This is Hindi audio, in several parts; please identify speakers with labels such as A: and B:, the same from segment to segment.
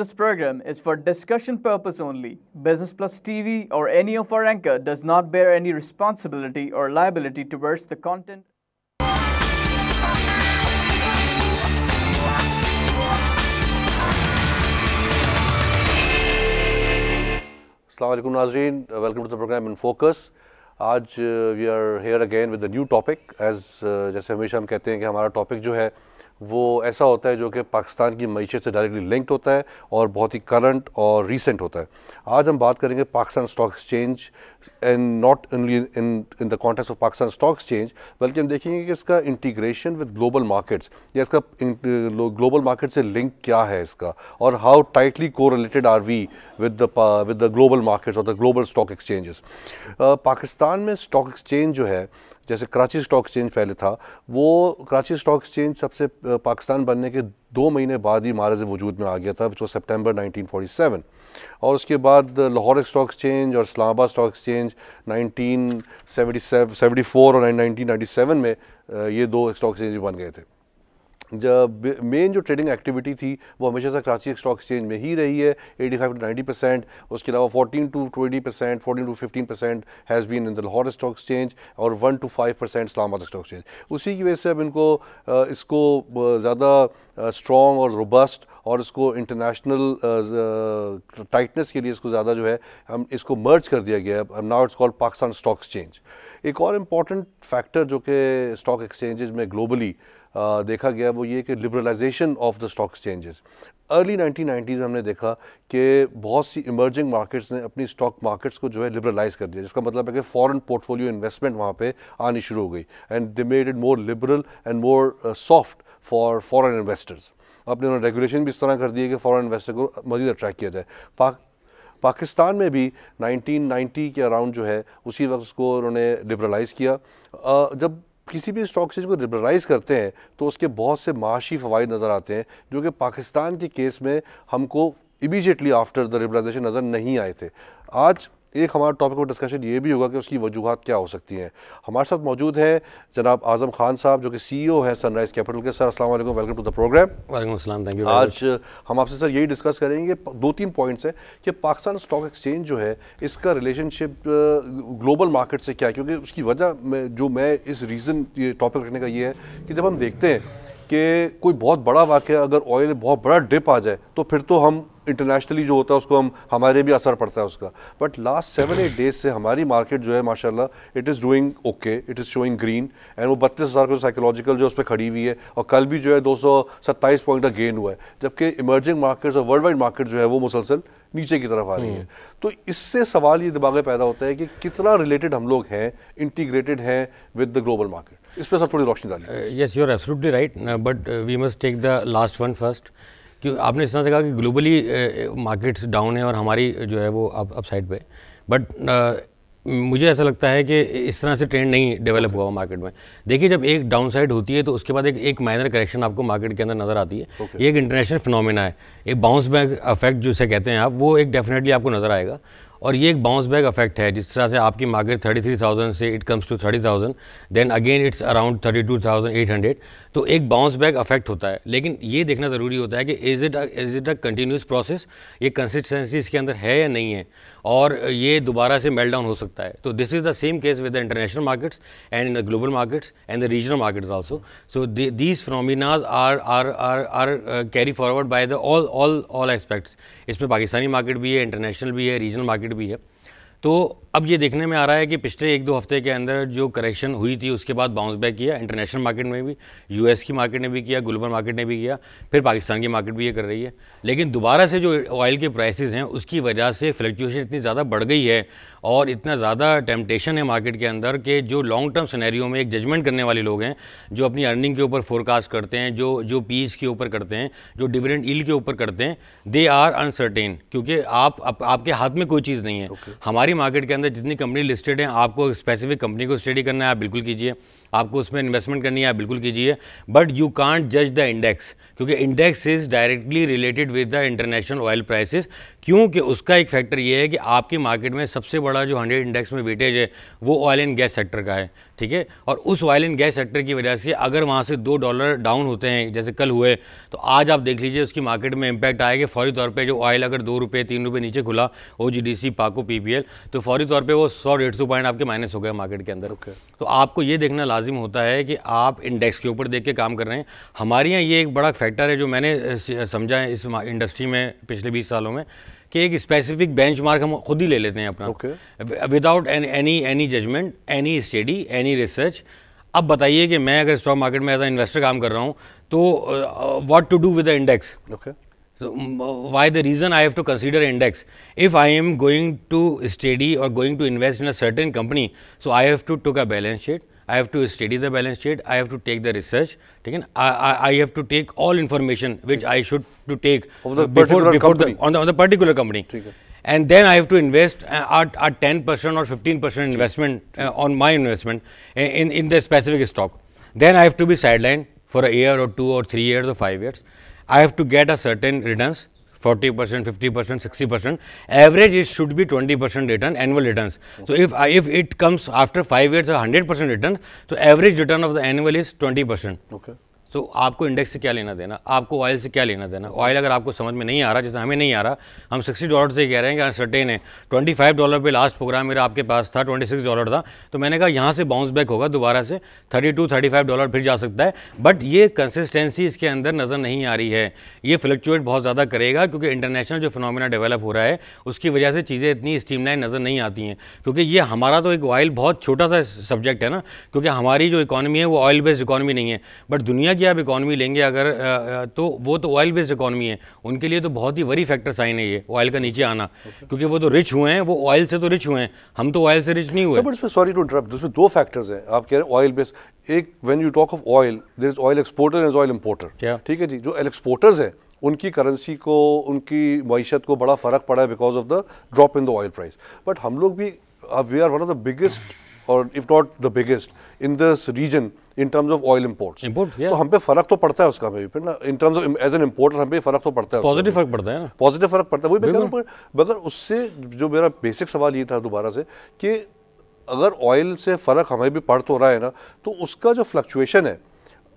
A: This program is for discussion purpose only. Business Plus TV or any of our anchor does not bear any responsibility or liability towards the content. Assalamualaikum
B: Nazreen, uh, welcome to the program In Focus. Today uh, we are here again with a new topic. As, जैसे हमेशा हम कहते हैं कि हमारा टॉपिक जो है वो ऐसा होता है जो कि पाकिस्तान की मीशत से डायरेक्टली लिंक्ड होता है और बहुत ही करंट और रीसेंट होता है आज हम बात करेंगे Pakistan stock exchange and not only in in the context of Pakistan stock exchange बल्कि हम देखेंगे कि इसका इंटीग्रेशन विद ग्लोबल मार्केट्स या इसका ग्लोबल मार्केट से लिंक क्या है इसका और how tightly correlated are we with with the global markets और the global stock exchanges Pakistan में स्टॉक एक्सचेंज जो है जैसे कराची स्टॉक एक्सचेंज पहले था वो कराची स्टॉक एक्सचेंज सबसे पाकिस्तान बनने के दो महीने बाद ही महाराज वजूद में आ गया था विच वॉज सेप्टेम्बर नाइनटीन और उसके बाद लाहौर स्टॉक एक्सचेंज और Islamabad stock exchange nineteen seventy और नाइनटीन में ये दो स्टॉक एक्सचेंज बन गए थे जब मेन जो ट्रेडिंग एक्टिविटी थी वो हमेशा से कराची स्टॉक एक्सचेंज में ही रही है 85 टू नाइन्टी परसेंट उसके अलावा 14 to 20 percent fourteen to fifteen percent has been in the Lahore stock exchange और 1 to 5 percent Islamabad stock exchange उसी की वजह से अब इनको इसको ज़्यादा स्ट्रॉन्ग और रोबस्ट और इसको इंटरनेशनल टाइटनेस के लिए इसको ज़्यादा जो है हम इसको मर्ज कर दिया गया है now it's called Pakistan stock exchange एक और इम्पॉर्टेंट फैक्टर जो कि स्टॉक एक्सचेंजेज में ग्लोबली देखा गया वो ये कि liberalisation of the stock exchanges early 1990s में हमने देखा कि बहुत सी इमर्जिंग मार्केट्स ने अपनी स्टॉक मार्केट्स को जो है लिबरलाइज कर दिया जिसका मतलब है कि फॉरेन पोर्टफोलियो इन्वेस्टमेंट वहाँ पे आनी शुरू हो गई and they made it more liberal and more soft for foreign investors अपने उन्होंने रेगुलेशन भी इस तरह कर दिए कि फॉरेन इन्वेस्टर को मजीद अट्रैक्ट किया जाए पा पाकिस्तान में भी 1990 के अराउंड जो है उसी वक्त उसको उन्होंने लिबरलाइज़ किया जब किसी भी स्टॉक एक्सचेंज को लिबरलाइज करते हैं तो उसके बहुत से माशी फ़वाद नज़र आते हैं जो कि पाकिस्तान के केस में हमको इमीजिएटली आफ्टर द लिबरलाइजेशन नज़र नहीं आए थे आज एक हमारा टॉपिक ऑफ डिस्कशन ये भी होगा कि उसकी वजूहत क्या हो सकती हैं हमारे साथ मौजूद हैं जनाब आजम खान साहब जो कि सी ओ है सनराइज़ कैपिटल के सर असल वेलकम टू द प्रोग्राम
A: वालेकुम थैंक यू आज
B: हम आपसे सर यही डिस्कस करेंगे दो तीन पॉइंट्स हैं कि पाकिस्तान स्टॉक एक्सचेंज जो है इसका रिलेशनशिप ग्लोबल मार्केट से क्या है क्योंकि उसकी वजह जो मैं इस रीज़न ये टॉपिक रखने का ये है कि जब हम देखते हैं कि कोई बहुत बड़ा वाक़ अगर ऑयल बहुत बड़ा डिप आ जाए तो फिर तो हम इंटरनेशनली जो होता है उसको हम हमारे भी असर पड़ता है उसका but last seven eight days से हमारी मार्केट जो है माशाल्लाह it is doing okay it is showing green and वो बत्तीस हज़ार का साइकोलॉजिकल जो उस पर खड़ी हुई है और कल भी जो है दो सौ सत्ताईस पॉइंट का गेन हुआ है जबकि इमर्जिंग मार्केट्स और वर्ल्ड वाइड मार्केट जो है वो मुसलसल नीचे की तरफ आ रही है हम्म। तो इससे सवाल ये दिमाग में पैदा होता है कि कितना रिलेटेड हम लोग हैं इंटीग्रेटेड हैं विद द ग्लोबल मार्केट इस पर सब थोड़ी रोशनी
A: डाली yes you are absolutely right but we must take the last one first कि आपने इस तरह से कहा कि ग्लोबली मार्केट्स डाउन है और हमारी जो है वो अप अप साइड पे बट मुझे ऐसा लगता है कि इस तरह से ट्रेंड नहीं डेवलप हुआ मार्केट में देखिए जब एक डाउन साइड होती है तो उसके बाद एक एक माइनर करेक्शन आपको मार्केट के अंदर नज़र आती है okay. ये एक इंटरनेशनल फिनोमेना है एक बाउंस बैक अफेक्ट जिसे कहते हैं आप वो एक डेफिनेटली आपको नज़र आएगा और ये एक बाउंस बैक अफेक्ट है जिस तरह से आपकी मार्केट थर्टी थ्री थाउजेंड से it comes to thirty thousand then again it's around thirty two thousand eight hundred तो एक बाउंस बैक अफेक्ट होता है लेकिन ये देखना ज़रूरी होता है कि is it is it a continuous process ये कंसिस्टेंसी इसके अंदर है या नहीं है और ये दोबारा से मेल्ट डाउन हो सकता है तो this is the same case with the international markets and in the global markets and the regional markets also so these phenomenas are are are are carry forward by the all all all aspects इसमें पाकिस्तानी मार्केट भी है इंटरनेशनल भी है रीजनल मार्केट भी है तो अब ये देखने में आ रहा है कि पिछले एक दो हफ्ते के अंदर जो करेक्शन हुई थी उसके बाद बाउंस बैक किया इंटरनेशनल मार्केट में भी यूएस की मार्केट ने भी किया ग्लोबल मार्केट ने भी किया फिर पाकिस्तान की मार्केट भी ये कर रही है लेकिन दोबारा से जो ऑयल के प्राइसेस हैं उसकी वजह से फ्लक्चुएशन इतनी ज़्यादा बढ़ गई है और इतना ज़्यादा टेम्पटेशन है मार्केट के अंदर कि जो लॉन्ग टर्म सिनेरियो में एक जजमेंट करने वाले लोग हैं जो अपनी अर्निंग के ऊपर फोरकास्ट करते हैं जो जो पीस e के ऊपर करते हैं जो डिविडेंड ईल के ऊपर करते हैं दे आर अनसर्टेन क्योंकि आप आपके हाथ में कोई चीज़ नहीं है हमारी मार्केट के अंदर जितनी कंपनी लिस्टेड हैं आपको स्पेसिफिक कंपनी को स्टडी करना है आप बिल्कुल कीजिए आपको उसमें इन्वेस्टमेंट करनी है आप बिल्कुल कीजिए बट यू कांट जज द इंडेक्स क्योंकि index is directly related with the international oil prices क्योंकि उसका एक फैक्टर ये है कि आपकी मार्केट में सबसे बड़ा जो हंड्रेड इंडेक्स में वेटेज है वो ऑयल एंड गैस सेक्टर का है ठीक है और उस ऑयल एंड गैस सेक्टर की वजह से अगर वहाँ से दो डॉलर डाउन होते हैं जैसे कल हुए तो आज आप देख लीजिए उसकी मार्केट में इम्पैक्ट आएगा फौरी तौर पर जो ऑयल अगर दो रुपये तीन रुपये नीचे खुला ओ जी डी सी पाको पी पी एल तो फौरी तौर पर वो सौ डेढ़ सौ पॉइंट आपके माइनस हो गए मार्केट के अंदर okay. तो आपको ये देखना लाजिम होता है कि आप इंडेक्स के ऊपर देख के काम कर रहे हैं हमारे यहाँ ये एक बड़ा फैक्टर है जो मैंने समझा है इस इंडस्ट्री में पिछले बीस सालों में कि एक स्पेसिफिक बेंचमार्क हम खुद ही ले लेते हैं अपना without any any judgement any study any research अब बताइए कि मैं अगर स्टॉक मार्केट में एज इन्वेस्टर काम कर रहा हूँ तो what to do with the index So, uh, why the reason I have to consider index? If I am going to study or going to invest in a certain company, so I have to take a balance sheet, I have to study the balance sheet, I have to take the research, taken, I, I, I have to take all information which I should to take of the uh, before, before the, on, the, on the particular company. And then I have to invest uh, at, at 10 percent or 15 percent investment uh, on my investment in, in the specific stock. Then I have to be sidelined for a year or two or three years or five years I have to get a certain returns 40 percent, 50 percent, 60 percent. Average it should be 20 percent return, annual returns. So, if I, uh, if it comes after 5 years a 100 percent return, so average return of the annual is 20 percent. Okay. तो आपको इंडेक्स से क्या लेना देना आपको ऑयल से क्या लेना देना ऑयल अगर आपको समझ में नहीं आ रहा जैसे हमें नहीं आ रहा हम सिक्सटी डॉलर से कह रहे हैं कि अनसर्टेन है ट्वेंटी फाइव डॉलर पे लास्ट प्रोग्राम मेरा आपके पास था ट्वेंटी सिक्स डॉलर था तो मैंने कहा यहाँ से बाउंस बैक होगा दोबारा से thirty two thirty five dollar फिर जा सकता है बट ये कंसिस्टेंसी इसके अंदर नज़र नहीं आ रही है ये फ्लक्चुएट बहुत ज़्यादा करेगा क्योंकि इंटरनेशनल जो फिनोमिना डेवलप हो रहा है उसकी वजह से चीज़ें इतनी स्टीमलाइन नज़र नहीं आती हैं क्योंकि ये हमारा तो एक ऑयल बहुत छोटा सा सब्जेक्ट है ना क्योंकि हमारी जो इकॉनमी है वो ऑयल बेस्ड इकॉनमी नहीं है बट दुनिया की कि आप इकॉनमी लेंगे अगर तो वो तो ऑयल बेस्ड इकॉनमी है उनके लिए तो बहुत ही वरी फैक्टर साइन है ये ऑयल का नीचे आना क्योंकि वो तो रिच हुए हैं वो ऑयल से तो रिच हुए हैं हम तो ऑयल से रिच नहीं हुए
B: बट सॉरी टू इंटरप्ट उसमें दो फैक्टर्स हैं आप कह रहे हैं ऑयल बेस्ड एक when you talk of oil there is oil exporter is oil importer क्या ठीक है जी जो एक्सपोर्टर्स हैं उनकी करेंसी को उनकी मीशत को बड़ा फ़र्क पड़ा है because of the drop in the oil price but हम लोग भी we are one of the biggest और if not the biggest in this region in terms of oil import import तो हम पे फर्क तो पड़ता है उसका हमें in terms of as an importer हमें फर्क तो पड़ता है पॉजिटिव फर्क पड़ता है ना पॉजिटिव फर्क पड़ता है वही मैं मगर उससे जो मेरा बेसिक सवाल ये था दोबारा से कि अगर ऑयल से फ़र्क हमें भी पड़ तो रहा है ना तो उसका जो फ्लक्चुएशन है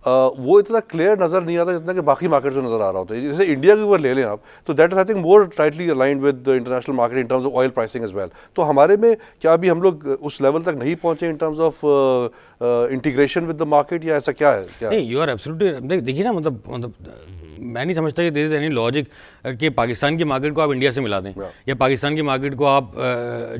B: वो इतना क्लियर नज़र नहीं आता जितना कि बाकी मार्केट में नज़र आ रहा होता है जैसे इंडिया के ऊपर ले लें आप तो that is I think more tightly aligned with international market in terms of oil pricing as well तो हमारे में क्या अभी हम लोग उस लेवल तक नहीं पहुंचे in terms of integration with the market या ऐसा क्या है क्या यू
A: आर एब्सोल्युटली देखिए ना मतलब मतलब मैं नहीं समझता कि देर इज एनी लॉजिक कि पाकिस्तान की मार्केट को आप इंडिया से मिला दें या पाकिस्तान की मार्केट को आप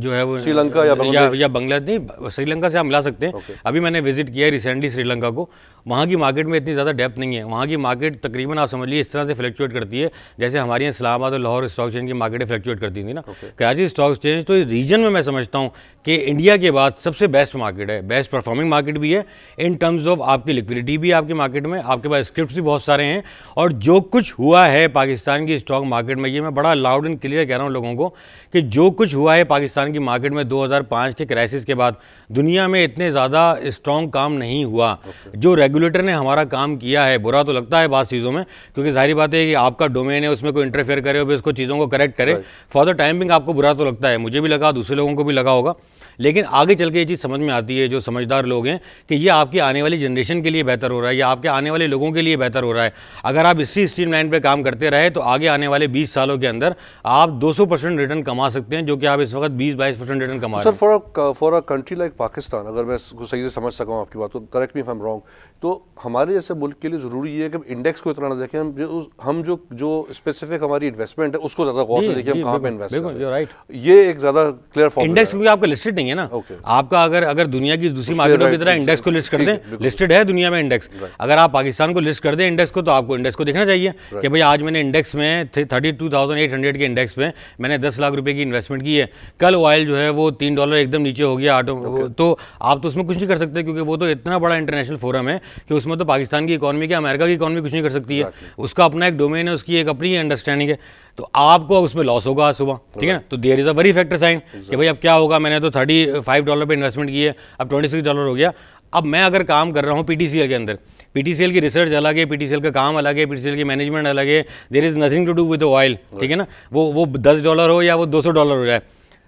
A: जो है वो श्रीलंका या या, या बांग्लादेश नहीं श्रीलंका से आप मिला सकते हैं अभी मैंने विजिट किया है रिसेंटली श्रीलंका को वहाँ की मार्केट में इतनी ज़्यादा डेप्थ नहीं है वहाँ की मार्केट तकरीबन आप समझ लीजिए इस तरह से फ्लक्चुएट करती है जैसे हमारे यहाँ इस्लामाबाद और लाहौर स्टॉक एक्सचेंज की मार्केटें फ्लक्चुएट करती थी ना कराची स्टॉक एक्सचेंज तो इस रीजन में मैं समझता हूँ कि इंडिया के बाद सबसे बेस्ट मार्केट है बेस्ट परफॉर्मिंग मार्केट भी है इन टर्म्स ऑफ आपकी लिक्विडिटी भी आपकी मार्केट में आपके पास स्क्रिप्ट भी बहुत सारे हैं और जो कुछ हुआ है पाकिस्तान की स्टॉक मार्केट में ये मैं बड़ा लाउड एंड क्लियर कह रहा हूँ लोगों को कि जो कुछ हुआ है पाकिस्तान की मार्केट में 2005 के क्राइसिस के बाद दुनिया में इतने ज़्यादा स्ट्रॉन्ग काम नहीं हुआ okay. जो रेगुलेटर ने हमारा काम किया है बुरा तो लगता है बात चीज़ों में क्योंकि जाहिर बात है कि आपका डोमेन है उसमें कोई इंटरफेयर करे और उसको चीज़ों को करेक्ट करे फॉर द टाइमिंग आपको बुरा तो लगता है मुझे भी लगा दूसरे लोगों को भी लगा होगा लेकिन आगे चल के ये चीज़ समझ में आती है जो समझदार लोग हैं कि ये आपकी आने वाली जनरेशन के लिए बेहतर हो रहा है या आपके आने वाले लोगों के लिए बेहतर हो रहा है अगर आप इसी स्ट्रीम लाइन पर काम करते रहे तो आगे आने वाले बीस सालों के अंदर आप दो रिटर्न कमा सकते हैं जो कि आप इस वक्त बीस बाईस परसेंट रिटर्न कमा sir
B: for for a country like Pakistan अगर मैं सही से समझ सका हूँ आपकी बात तो करेक्ट मी एम रॉन्ग तो हमारे जैसे मुल्क के लिए ज़रूरी है कि इंडेक्स को इतना ना देखें हम जो हम जो जो स्पेसिफिक हमारी इन्वेस्टमेंट है
A: उसको ज़्यादा गौर से देखें हम कहाँ पे इन्वेस्ट कर राइट ये एक ज़्यादा क्लियर फॉर्म इंडेक्स क्योंकि आपका लिस्टेड नहीं है ना okay. आपका अगर अगर दुनिया की दूसरी मार्केटों की तरह इंडेक्स को लिस्ट कर दें लिस्टेड है दुनिया में इंडेक्स अगर आप पाकिस्तान को लिस्ट कर दें इंडेक्स को तो आपको इंडेक्स को देखना चाहिए कि भाई आज मैंने इंडेक्स में thirty two thousand eight hundred के इंडेक्स में मैंने दस लाख रुपये की इन्वेस्टमेंट की है कल ऑयल जो है वो तीन डॉलर एकदम नीचे हो गया आटो तो आप तो उसमें कुछ नहीं कर सकते क्योंकि वो तो इतना बड़ा इंटरनेशनल फोरम है कि उसमें तो पाकिस्तान की इकॉनमी क्या अमेरिका की इकॉनमी कुछ नहीं कर सकती है उसका अपना एक डोमेन है उसकी एक अपनी अंडरस्टैंडिंग है तो आपको उसमें लॉस होगा सुबह ठीक है ना तो there is a very factor sign कि भाई अब क्या होगा मैंने तो थर्टी फाइव डॉलर पर इन्वेस्टमेंट की है अब ट्वेंटी सिक्स डॉलर हो गया अब मैं अगर काम कर रहा हूँ पी के अंदर पी की रिसर्च अलग है पी का काम अलग है पी की मैनेजमेंट अलग है there is nothing to do with oil ठीक है ना वो वो दस डॉलर हो या वो दो सौ डॉलर हो जाए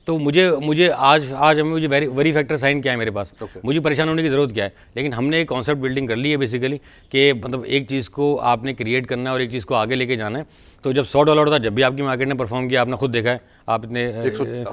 A: तो मुझे मुझे आज आज हमें मुझे वेरी वेरी फैक्टर साइन क्या है मेरे पास okay. मुझे परेशान होने की ज़रूरत क्या है लेकिन हमने एक कॉन्सेप्ट बिल्डिंग कर ली है बेसिकली कि मतलब एक चीज़ को आपने क्रिएट करना है और एक चीज़ को आगे लेके जाना है तो जब सौ डॉलर था जब भी आपकी मार्केट ने परफॉर्म किया आपने खुद देखा है आपने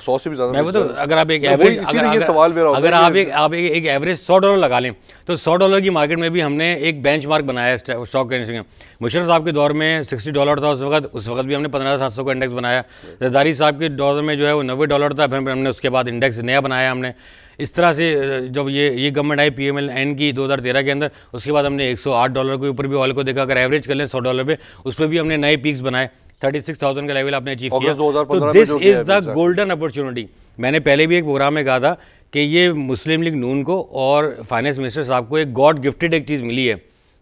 A: सौ से भी ज़्यादा मैं तो अगर आप एक एवरेज अगर, अगर, सवाल मेरा अगर आप एक आप एक, एवरेज सौ डॉलर लगा लें तो सौ डॉलर की मार्केट में भी हमने एक बेंच मार्क बनाया स्टॉक के में मुशरफ साहब के दौर में सिक्सटी डॉलर था उस वक्त उस वक्त भी हमने पंद्रह सात सौ का इंडेक्स बनाया जरदारी साहब के दौर में जो है वो नब्बे डॉलर था फिर हमने उसके बाद इंडेक्स नया बनाया हमने इस तरह से जब ये ये गवर्नमेंट आई पी एम एल एन की 2013 के अंदर उसके बाद हमने 108 डॉलर के ऊपर भी ऑयल को देखा अगर एवरेज कर लें सौ डॉलर पे उस पर भी हमने नए पीक्स बनाए 36,000 का लेवल आपने अचीव किया तो this is the golden opportunity मैंने पहले भी एक प्रोग्राम में कहा था कि ये मुस्लिम लीग नून को और फाइनेंस मिनिस्टर साहब को एक गॉड गिफ्टेड एक चीज़ मिली है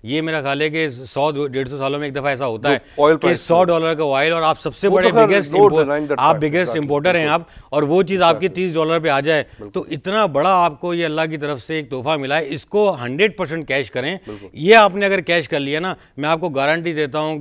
A: ये मेरा ख्याल है कि सौ डेढ़ सौ सालों में एक दफा ऐसा होता है कि सौ डॉलर का ऑयल और आप सबसे तो बड़े बिगेस्ट आप बिगेस्ट इम्पोर्टर हैं आप और वो चीज़ आपकी तीस डॉलर पे आ जाए तो इतना बड़ा आपको ये अल्लाह की तरफ से एक तोहफा मिला है इसको हंड्रेड परसेंट कैश करें ये आपने अगर कैश कर लिया ना मैं आपको गारंटी देता हूँ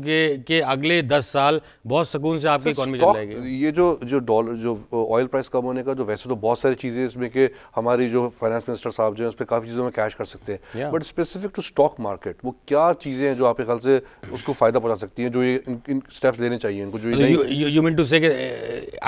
A: कि अगले दस साल बहुत सुकून से आपकी इकोनॉमी चल जाएगी
B: ये जो जो डॉलर जो ऑयल प्राइस कम होने का जो वैसे तो बहुत सारी चीज़ें इसमें कि हमारी जो फाइनेंस मिनिस्टर साहब जो है उस पर काफ़ी चीज़ों में कैश कर सकते हैं but specific to stock market वो क्या चीज़ें हैं जो आपके ख्याल से उसको फ़ायदा पहुँचा सकती हैं जो ये इन, इन स्टेप्स लेने चाहिए इनको जो ये
A: you mean to say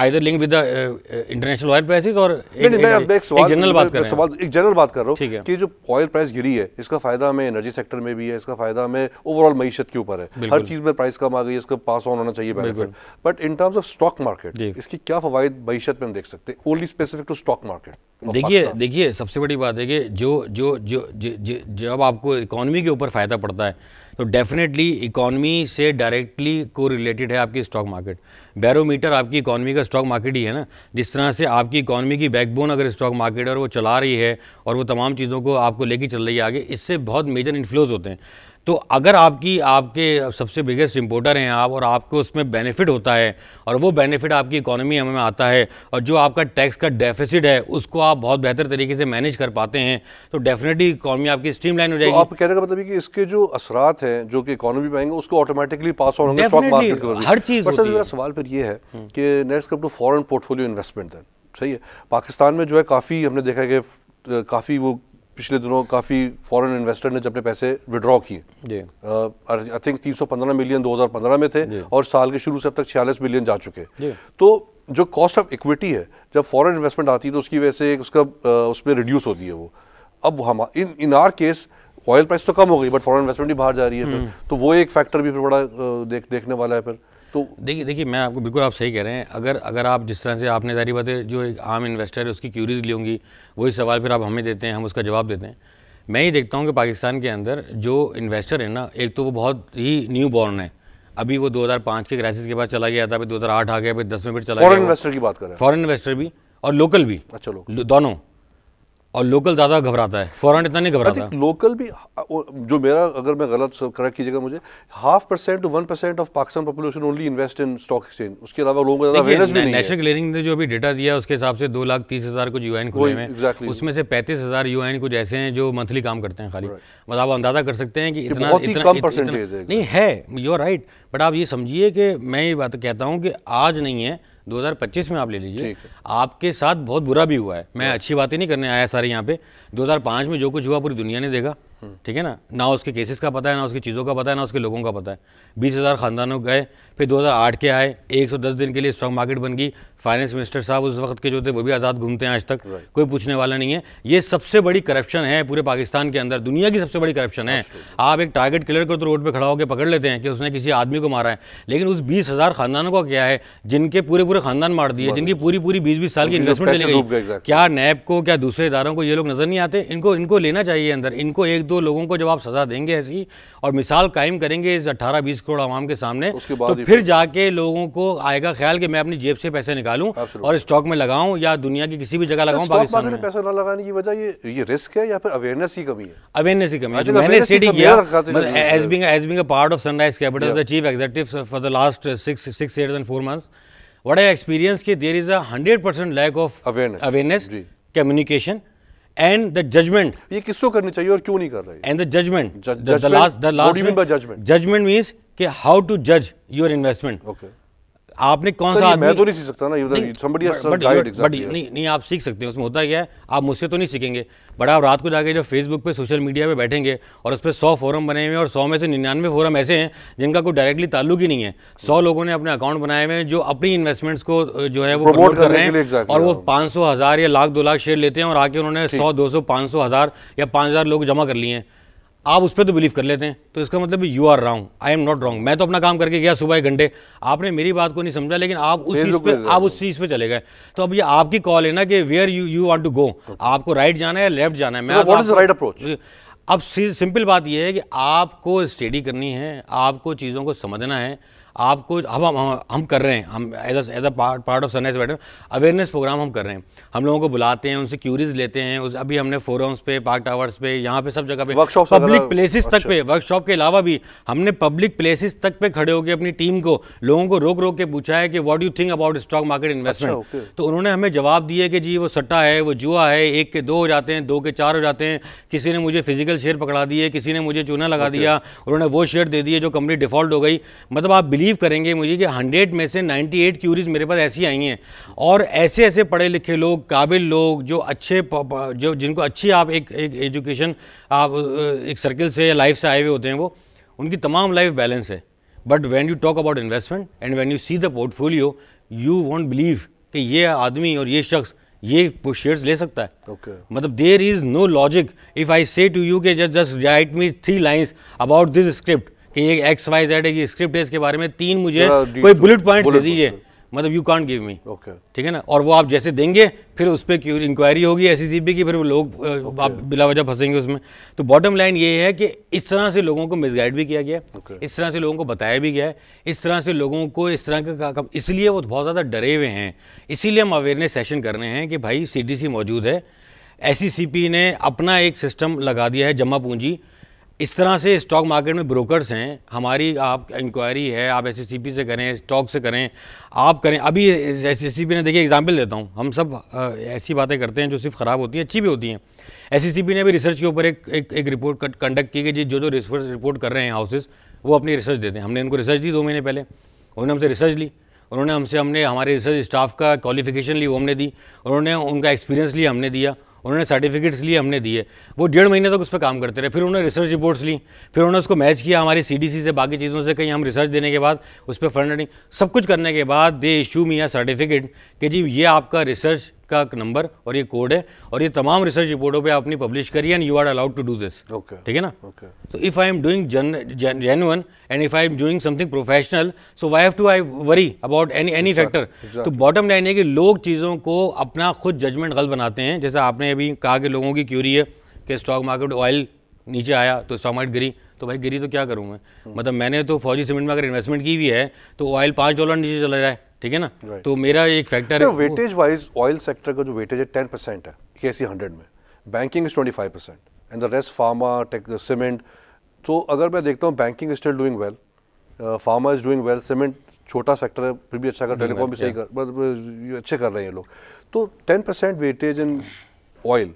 A: either link with the international oil prices और नहीं नहीं मैं एक सवाल जनरल बात कर सवाल
B: एक जनरल बात कर रहा हूँ कि जो ऑयल प्राइस गिरी है इसका फ़ायदा हमें एनर्जी सेक्टर में भी है इसका फ़ायदा हमें ओवरऑल मीशत के ऊपर है हर चीज़ में प्राइस कम आ गई है इसका पास ऑन होना चाहिए benefit but in terms of stock market इसकी क्या फ़वाद मीशत में हम देख सकते हैं only specific to stock market
A: देखिए देखिए सबसे बड़ी बात है कि जो जो जो जब आपको इकोनॉमी के ऊपर फ़ायदा पड़ता है तो डेफिनेटली इकोनॉमी से डायरेक्टली को रिलेटेड है आपकी स्टॉक मार्केट बैरोमीटर आपकी इकोनॉमी का स्टॉक मार्केट ही है ना जिस तरह से आपकी इकोनॉमी की बैकबोन अगर स्टॉक मार्केट और वो चला रही है और वो तमाम चीज़ों को आपको लेके चल रही है आगे इससे बहुत मेजर इन्फ्लोज होते हैं तो अगर आपकी आपके सबसे बिगेस्ट इम्पोर्टर हैं आप और आपको उसमें बेनिफिट होता है और वो बेनिफिट आपकी इकोनॉमी हमें आता है और जो आपका टैक्स का डेफिसिट है उसको आप बहुत बेहतर तरीके से मैनेज कर पाते हैं तो डेफिनेटली इकॉनमी आपकी स्ट्रीम लाइन हो तो जाएगी तो आप
B: कहने का मतलब कि इसके जो असरात हैं जो कि इकोनॉमी पे आएंगे उसको ऑटोमेटिकली पास ऑन होंगे स्टॉक मार्केट के हर चीज़ मेरा सवाल फिर ये है हम्म। कि next come to foreign portfolio investment सही है पाकिस्तान में जो है काफ़ी हमने देखा कि काफ़ी वो पिछले दिनों काफ़ी फॉरेन इन्वेस्टर ने जब अपने पैसे विड्रॉ किए आई थिंक 315 मिलियन 2015 में थे और साल के शुरू से अब तक छियालीस मिलियन जा चुके तो जो कॉस्ट ऑफ इक्विटी है जब फॉरेन इन्वेस्टमेंट आती है तो उसकी वजह से उसका उसमें रिड्यूस होती है वो अब हम in in our case oil price तो कम हो गई बट फॉरेन इन्वेस्टमेंट भी बाहर जा रही है फिर हम्म। तो वो एक फैक्टर भी फिर बड़ा देख देखने वाला है फिर तो
A: देखिए देखिए मैं आपको बिल्कुल आप सही कह रहे हैं अगर अगर आप जिस तरह से आपने जारी बात जो एक आम इन्वेस्टर है उसकी क्यूरीज ली होंगी वही सवाल फिर आप हमें देते हैं हम उसका जवाब देते हैं मैं ही देखता हूँ कि पाकिस्तान के अंदर जो इन्वेस्टर है ना एक तो वो बहुत ही न्यू बॉर्न है अभी वो 2005 के क्राइसिस के बाद चला गया था फिर 2008 आ गया फिर दस में फिर चला फॉरेन इन्वेस्टर की बात करें फॉरेन इन्वेस्टर भी और लोकल भी अच्छा लोकल दोनों और लोकल ज़्यादा घबराता है फॉरन इतना नहीं घबराता
B: लोकल भी जो मेरा अगर मैं गलत करेक्ट कीजिएगा मुझे half percent to one percent of Pakistan population only invest in stock exchange उसके अलावा लोगों का ज़्यादा भी नहीं नेशनल
A: क्लियरिंग ने जो अभी डेटा दिया उसके हिसाब से दो लाख तीस हज़ार कुछ यू एन खुले में exactly. उसमें से पैंतीस हज़ार यू एन कुछ ऐसे हैं जो मंथली काम करते हैं खाली मतलब आप अंदाज़ा कर सकते हैं कि इतना कम परसेंटेज नहीं है यू आर राइट बट आप ये समझिए कि मैं ये बात कहता हूँ कि आज नहीं है 2025 में आप ले लीजिए आपके साथ बहुत बुरा भी हुआ है मैं हाँ। अच्छी बातें नहीं करने आया सारे यहाँ पे 2005 में जो कुछ हुआ पूरी दुनिया ने देखा हम्म। ठीक है ना ना उसके केसेस का पता है ना उसकी चीज़ों का पता है ना उसके लोगों का पता है बीस हज़ार खानदानों गए फिर दो के आए एक दिन के लिए स्टॉक मार्केट बन गई फाइनेंस मिनिस्टर साहब उस वक्त के जो थे वो भी आज़ाद घूमते हैं आज तक कोई पूछने वाला नहीं है ये सबसे बड़ी करप्शन है पूरे पाकिस्तान के अंदर दुनिया की सबसे बड़ी करप्शन है आप एक टारगेट क्लियर कर तो रोड पर खड़ा होकर पकड़ लेते हैं कि उसने किसी आदमी को मारा है लेकिन उस बीस हज़ार खानदानों का क्या है जिनके पूरे पूरे खानदान मार दिए जिनकी पूरी पूरी बीस बीस साल की इन्वेस्टमेंट चली गई क्या नैब को क्या दूसरे इदारों को ये लोग नज़र नहीं आते इनको इनको लेना चाहिए अंदर इनको एक दो लोगों को जब आप सजा देंगे ऐसी और मिसाल कायम करेंगे इस अट्ठारह बीस करोड़ आवाम के सामने तो फिर जाके लोगों को आएगा ख्याल कि मैं अपनी जेब से पैसे निकाल निकालू और स्टॉक में लगाऊं या दुनिया की किसी भी जगह लगाऊं
B: तो की वजह की अवेयरनेस की कमी
A: है मैंने स्टडी किया as part of Sunrise Capital chief executive for the last 6 and 4 months what I experience कि there is a 100% lack of awareness communication and the judgement ये किसको करनी चाहिए और क्यों नहीं कर रहे and the judgement the last the last judgement judgement means कि हाउ टू जज योर इन्वेस्टमेंट आपने कौन सा मैं तो नहीं सीख सकता ना तो somebody has but, but, exactly but, नहीं नहीं आप सीख सकते हैं उसमें होता क्या है आप मुझसे तो नहीं सीखेंगे बट आप रात को जाके जब फेसबुक पे सोशल मीडिया पे बैठेंगे और उस पर सौ फोरम बने हुए हैं और सौ में से निन्यानवे फोरम ऐसे हैं जिनका कोई डायरेक्टली ताल्लुक ही नहीं है सौ लोगों ने अपने अकाउंट बनाए हुए हैं जो अपनी इन्वेस्टमेंट्स को जो है वो प्रमोट कर रहे हैं और वो पाँच सौ हज़ार या लाख दो लाख शेयर लेते हैं और आके उन्होंने सौ दो सौ पाँच सौ हज़ार या पाँच हज़ार लोग जमा कर लिए हैं आप उस पर तो बिलीव कर लेते हैं तो इसका मतलब you are wrong I am not wrong मैं तो अपना काम करके गया सुबह एक घंटे आपने मेरी बात को नहीं समझा लेकिन आप उस चीज़ पे आप उस चीज़ पे चले गए तो अब ये आपकी कॉल है ना कि where you you want to go आपको राइट जाना है या लेफ्ट जाना है मैं व्हाट इज राइट अप्रोच अब सिंपल बात यह है कि आपको स्टडी करनी है आपको चीज़ों को समझना है आपको अब हम हम कर रहे हैं हम as as a part of Sunrise pattern awareness programme हम कर रहे हैं हम लोगों को बुलाते हैं उनसे क्यूरीज लेते हैं उस अभी हमने फोरम्स पे पार्क टावर्स पे यहाँ पे सब जगह पे वर्कशॉप पब्लिक प्लेसेस तक पे वर्कशॉप अच्छा। के अलावा भी हमने पब्लिक प्लेसेस तक पे खड़े होकर अपनी टीम को लोगों को रोक रोक के पूछा है कि what you think about stock market investment तो उन्होंने हमें जवाब दिए कि जी वो सट्टा है वो जुआ है एक के दो हो जाते हैं दो के चार हो जाते हैं किसी ने मुझे फिजिकल शेयर पकड़ा दिए किसी ने मुझे चूना लगा दिया उन्होंने वो शेयर दे दिए जो कंपनी डिफॉल्ट हो गई मतलब आप बिलीव करेंगे मुझे कि हंड्रेड में से 98 एट क्यूरीज मेरे पास ऐसी आई हैं और ऐसे ऐसे पढ़े लिखे लोग काबिल लोग जो अच्छे जो जिनको अच्छी आप एक एक एजुकेशन आप एक सर्किल से या लाइफ से आए हुए होते हैं वो उनकी तमाम लाइफ बैलेंस है but when you talk about investment and when you see the portfolio you won't believe कि ये आदमी और ये शख्स ये शेयर्स ले सकता है okay. मतलब there is no logic if I say to you के just just write me three lines about this script कि ये एक्स वाई जेड है ये स्क्रिप्ट है इसके बारे में तीन मुझे कोई बुलेट पॉइंट दे दीजिए मतलब you can't give me okay ठीक है ना और वो आप जैसे देंगे फिर उस पर इंक्वायरी होगी एस e की फिर वो लोग okay. आप बिला वजह फंसेंगे उसमें तो बॉटम लाइन ये है कि इस तरह से लोगों को मिसगाइड भी किया गया okay. इस तरह से लोगों को बताया भी गया है इस तरह से लोगों को इस तरह का काम इसलिए वो बहुत ज़्यादा डरे हुए हैं इसीलिए हम अवेयरनेस सेशन कर रहे हैं कि भाई सी मौजूद है एस e ने अपना एक सिस्टम लगा दिया है जमा पूंजी इस तरह से स्टॉक मार्केट में ब्रोकर्स हैं हमारी आप इंक्वायरी है आप एस से करें स्टॉक से करें आप करें अभी एस एस ने देखिए एग्जाम्पल देता हूँ हम सब ऐसी बातें करते हैं जो सिर्फ ख़राब होती हैं अच्छी भी होती हैं एस ने भी रिसर्च के ऊपर एक एक, एक रिपोर्ट कंडक्ट की कि जी जो जो रिसर्च रिपोर्ट कर रहे हैं हाउसेज़ वो अपनी रिसर्च देते हैं हमने उनको रिसर्च दी दो महीने पहले उन्होंने हमसे रिसर्च ली उन्होंने हमसे हमने हमारे रिसर्च स्टाफ का क्वालिफिकेशन ली वो हमने दी उन्होंने उनका एक्सपीरियंस लिया हमने दिया उन्होंने सर्टिफिकेट्स लिए हमने दिए वो डेढ़ महीने तक उस पर काम करते रहे फिर उन्होंने रिसर्च रिपोर्ट्स ली फिर उन्होंने उसको मैच किया हमारी सी से बाकी चीज़ों से कहीं हम रिसर्च देने के बाद उस पर फंडिंग सब कुछ करने के बाद दे इशू मी या सर्टिफिकेट कि जी ये आपका रिसर्च इसका नंबर और ये कोड है और ये तमाम रिसर्च रिपोर्टों पे आपने पब्लिश करी and you are allowed to do this ठीक है ना so if I am doing genuine and if I am doing something professional so why have to I worry about any any factor तो बॉटम लाइन है कि लोग चीज़ों को अपना खुद जजमेंट गलत बनाते हैं जैसे आपने अभी कहा कि लोगों की क्यूरी है कि स्टॉक मार्केट ऑयल नीचे आया तो स्टॉक मार्केट गिरी तो भाई गिरी तो क्या करूँ मैं मतलब मैंने तो फौजी सीमेंट में अगर इन्वेस्टमेंट की हुई है तो ऑयल पाँच डॉलर नीचे चला जाए ठीक है ना तो मेरा एक फैक्टर है वेटेज
B: वाइज ऑयल सेक्टर का जो वेटेज है टेन परसेंट है के सी हंड्रेड में banking is twenty five percent and the rest pharma tech cement तो अगर मैं देखता हूँ banking is still doing well pharma is doing well cement छोटा सेक्टर है फिर भी अच्छा कर टेलीकॉम भी सही कर मतलब, अच्छे कर रहे हैं लोग तो ten percent weightage in oil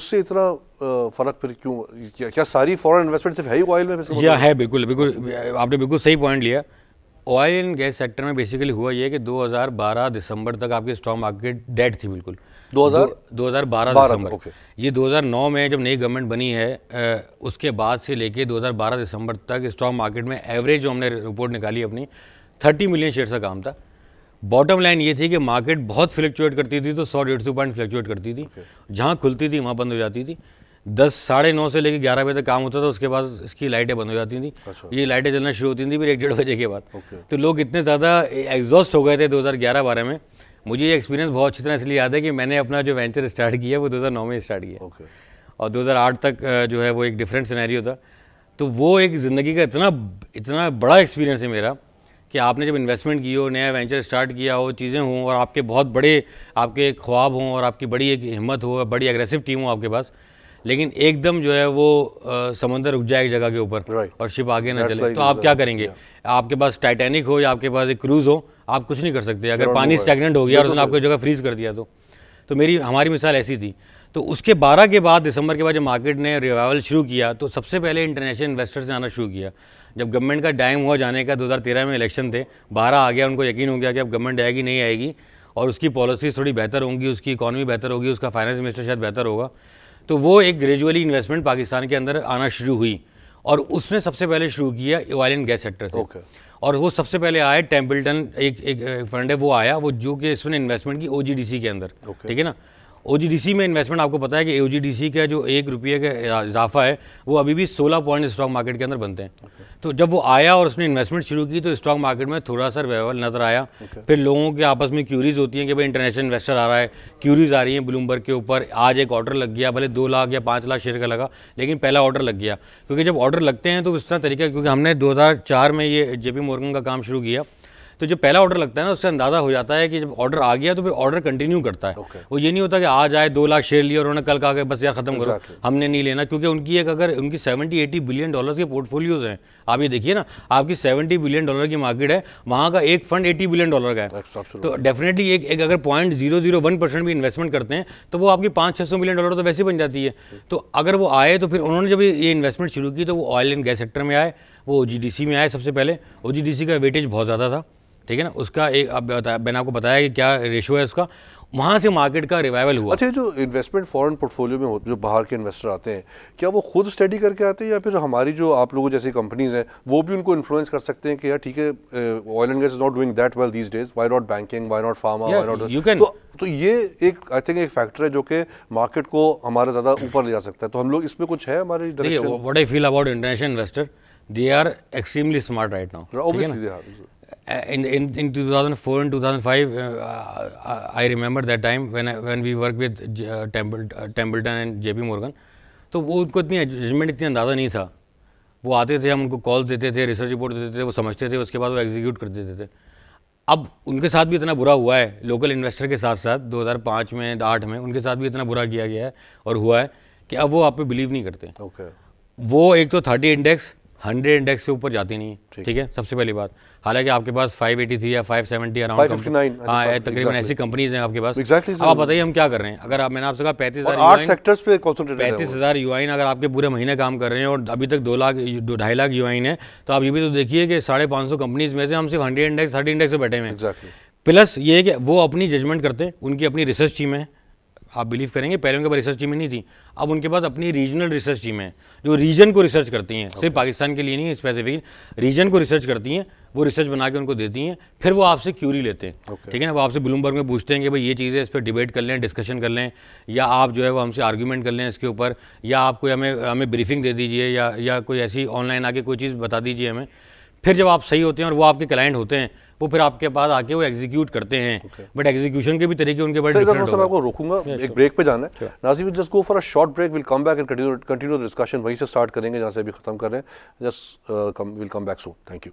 B: उससे इतना uh, फर्क फिर क्यों क्या सारी फॉरेन इन्वेस्टमेंट सिर्फ है ही ऑयल में मतलब या है
A: बिल्कुल बिल्कुल आपने बिल्कुल सही पॉइंट लिया ऑयल एंड गैस सेक्टर में बेसिकली हुआ ये कि 2012 दिसंबर तक आपकी स्टॉक मार्केट डेड थी बिल्कुल 2000 2012 दिसंबर ये 2009 में जब नई गवर्नमेंट बनी है उसके बाद से लेके 2012 दिसंबर तक स्टॉक मार्केट में एवरेज जो हमने रिपोर्ट निकाली अपनी 30 मिलियन शेयर का काम था बॉटम लाइन ये थी कि मार्केट बहुत फ्लक्चुएट करती थी तो सौ डेढ़ सौ पॉइंट फ्लक्चुएट करती थी okay. जहाँ खुलती थी वहाँ बंद हो जाती थी दस साढ़े नौ से लेकर ग्यारह बजे तक काम होता था उसके बाद इसकी लाइटें बंद हो जाती थी अच्छा। ये लाइटें जलना शुरू होती थी फिर एक डेढ़ बजे के बाद तो लोग इतने ज़्यादा एग्जॉस्ट हो गए थे 2011-12 में मुझे ये एक्सपीरियंस बहुत अच्छी तरह इसलिए याद है कि मैंने अपना जो वेंचर स्टार्ट किया वो 2009 में स्टार्ट किया और आठ तक जो है वो एक डिफरेंट सिनेरियो था तो वो एक ज़िंदगी का इतना इतना बड़ा एक्सपीरियंस है मेरा कि आपने जब इन्वेस्टमेंट की हो नया वेंचर स्टार्ट किया हो चीज़ें हों और आपके बहुत बड़े आपके ख्वाब हों और आपकी बड़ी एक हिम्मत हो बड़ी एग्रेसिव टीम हो आपके पास लेकिन एकदम जो है वो समंदर रुक जाए एक जगह के ऊपर और शिप आगे ना चले तो आप क्या करेंगे आपके पास टाइटैनिक हो या आपके पास एक क्रूज़ हो आप कुछ नहीं कर सकते अगर पानी स्टेगनेंट हो गया और उसने आपको जगह फ्रीज कर दिया तो तो मेरी हमारी मिसाल ऐसी थी तो उसके 12 के बाद दिसंबर के बाद जब मार्केट ने रिवाइवल शुरू किया तो सबसे पहले इंटरनेशनल इन्वेस्टर्स ने आना शुरू किया जब गवर्नमेंट का टाइम हुआ जाने का 2013 में इलेक्शन थे 12 आ गया उनको यकीन हो गया कि अब गवर्नमेंट आएगी नहीं आएगी और उसकी पॉलिसीज़ थोड़ी बेहतर होंगी उसकी इकॉनमी बेहतर होगी उसका फाइनेंस मिनिस्टर शायद बेहतर होगा तो वो एक ग्रेजुअली इन्वेस्टमेंट पाकिस्तान के अंदर आना शुरू हुई और उसने सबसे पहले शुरू किया ऑयल एंड गैस सेक्टर से okay. और वो सबसे पहले आया टेम्पल्टन एक एक फंड है वो आया वो जो कि इसमें इन्वेस्टमेंट की ओ के अंदर ठीक okay. है ना ओ में इन्वेस्टमेंट आपको पता है कि ओ का जो एक रुपये का इजाफा है वो अभी भी सोलह पॉइंट स्टॉक मार्केट के अंदर बनते हैं okay. तो जब वो आया और उसने इन्वेस्टमेंट शुरू की तो स्टॉक मार्केट में थोड़ा सा व्यवहार नजर आया okay. फिर लोगों के आपस में क्यूरीज होती हैं कि भाई इंटरनेशनल इन्वेस्टर आ रहा है क्यूरीज आ रही हैं ब्लूमबर्ग के ऊपर आज एक ऑर्डर लग गया भले दो लाख या पाँच लाख शेयर का लगा लेकिन पहला ऑर्डर लग गया क्योंकि जब ऑर्डर लगते हैं तो उस तरह तरीका क्योंकि हमने दो में ये जे मॉर्गन का काम शुरू किया तो जो पहला ऑर्डर लगता है ना उससे अंदाज़ा हो जाता है कि जब ऑर्डर आ गया तो फिर ऑर्डर कंटिन्यू करता है वो ये नहीं होता कि आज आए दो लाख शेयर लिए और उन्होंने कल कहा कि बस यार खत्म करो हमने नहीं लेना क्योंकि उनकी एक अगर उनकी सेवेंटी एटी बिलियन डॉलर के पोर्टफोलियोज हैं आप ये देखिए ना आपकी सेवेंटी बिलियन डॉलर की मार्केट है वहाँ का एक फंड एटी बिलियन डॉलर का है तो डेफिनेटली एक एक अगर point zero zero one percent भी इन्वेस्टमेंट करते हैं तो वो आपकी पाँच छः सौ मिलियन डॉलर तो वैसे बन जाती है तो अगर वो आए तो फिर उन्होंने जब ये इन्वेस्टमेंट शुरू की तो वो ऑयल एंड गैस सेक्टर में आए वो ओ में आए सबसे पहले ओ का वेटेज बहुत ज़्यादा था ठीक है ना उसका एक अब मैंने आपको बताया कि क्या रेशो है उसका वहाँ से मार्केट का रिवाइवल हुआ अच्छा जो
B: इन्वेस्टमेंट फॉरेन पोर्टफोलियो में होते जो बाहर के इन्वेस्टर आते हैं क्या वो खुद स्टडी करके आते हैं या फिर हमारी जो आप लोगों जैसी कंपनीज हैं वो भी उनको इन्फ्लुएंस कर सकते हैं कि यार ठीक है oil and gas is not doing that well these days why not banking why not pharma why not you can तो ये एक आई थिंक एक फैक्टर है जो कि मार्केट को हमारा ज़्यादा ऊपर ले जा सकता है तो हम लोग इसमें कुछ है हमारे
A: what I feel about international investor they are extremely smart right now in, in, in 2004 and 2005, uh, uh, I remember that time when I, when we worked with uh, uh Templeton, uh, Templeton and JP Morgan, तो वो उनको इतनी एडजस्टमेंट इतनी अंदाज़ा नहीं था वो आते थे हम उनको कॉल देते थे रिसर्च रिपोर्ट देते थे वो समझते थे उसके बाद वो एग्जीक्यूट कर देते थे अब उनके साथ भी इतना बुरा हुआ है लोकल इन्वेस्टर के साथ साथ 2005 में आठ में उनके साथ भी इतना बुरा किया गया है और हुआ है कि अब वो आप पे बिलीव नहीं करते okay. वो एक तो थर्टी इंडेक्स हंड्रेड इंडेक्स से ऊपर जाती नहीं है ठीक है सबसे पहली बात हालांकि आपके पास 583 या 570 अराउंड हाँ, हाँ तकरीबन ऐसी कंपनीज हैं आपके पास exactly आप बताइए हम क्या कर रहे हैं अगर आप मैंने आपसे कहा पैंतीस हजार सेक्टर्स पे पैंतीस हजार आइन अगर आपके पूरे महीने काम कर रहे हैं और अभी तक दो लाख ढाई लाख यूआईन है तो आप ये भी तो देखिए कि साढ़े पाँच सौ कंपनीज में से हम सिर्फ हंड्रेड इंडेक्स थर्टी इंडेक्स से बैठे हुए प्लस ये है कि वो अपनी जजमेंट करते हैं उनकी अपनी रिसर्च टीम है आप बिलीव करेंगे पहले उनके पास रिसर्च टीम नहीं थी अब उनके पास अपनी रीजनल रिसर्च टीम है जो रीजन को रिसर्च करती हैं okay. सिर्फ पाकिस्तान के लिए नहीं स्पेसिफिक रीजन को रिसर्च करती हैं वो रिसर्च बना के उनको देती हैं फिर वो आपसे क्यूरी लेते हैं ठीक है ना वो आपसे ब्लूमबर्ग में पूछते हैं कि भाई ये चीज़ें इस पर डिबेट कर लें डिस्कशन कर लें या आप जो है वो हमसे आर्ग्यूमेंट कर लें इसके ऊपर या आप कोई हमें हमें ब्रीफिंग दे दीजिए या या कोई ऐसी ऑनलाइन आके कोई चीज़ बता दीजिए हमें फिर जब आप सही होते हैं और वो आपके क्लाइंट होते हैं वो फिर आपके पास आके वो एग्जीक्यूट करते हैं बट एग्जीक्यूशन के भी तरीके उनके बड़े डिफरेंट अच्छा, होंगे आपको रोकूंगा yes, एक ब्रेक पे
B: जाना है Nazim just go for a short break will come back and continue continue discussion वहीं से स्टार्ट करेंगे जहाँ से अभी खत्म कर रहे हैं just will come back so thank you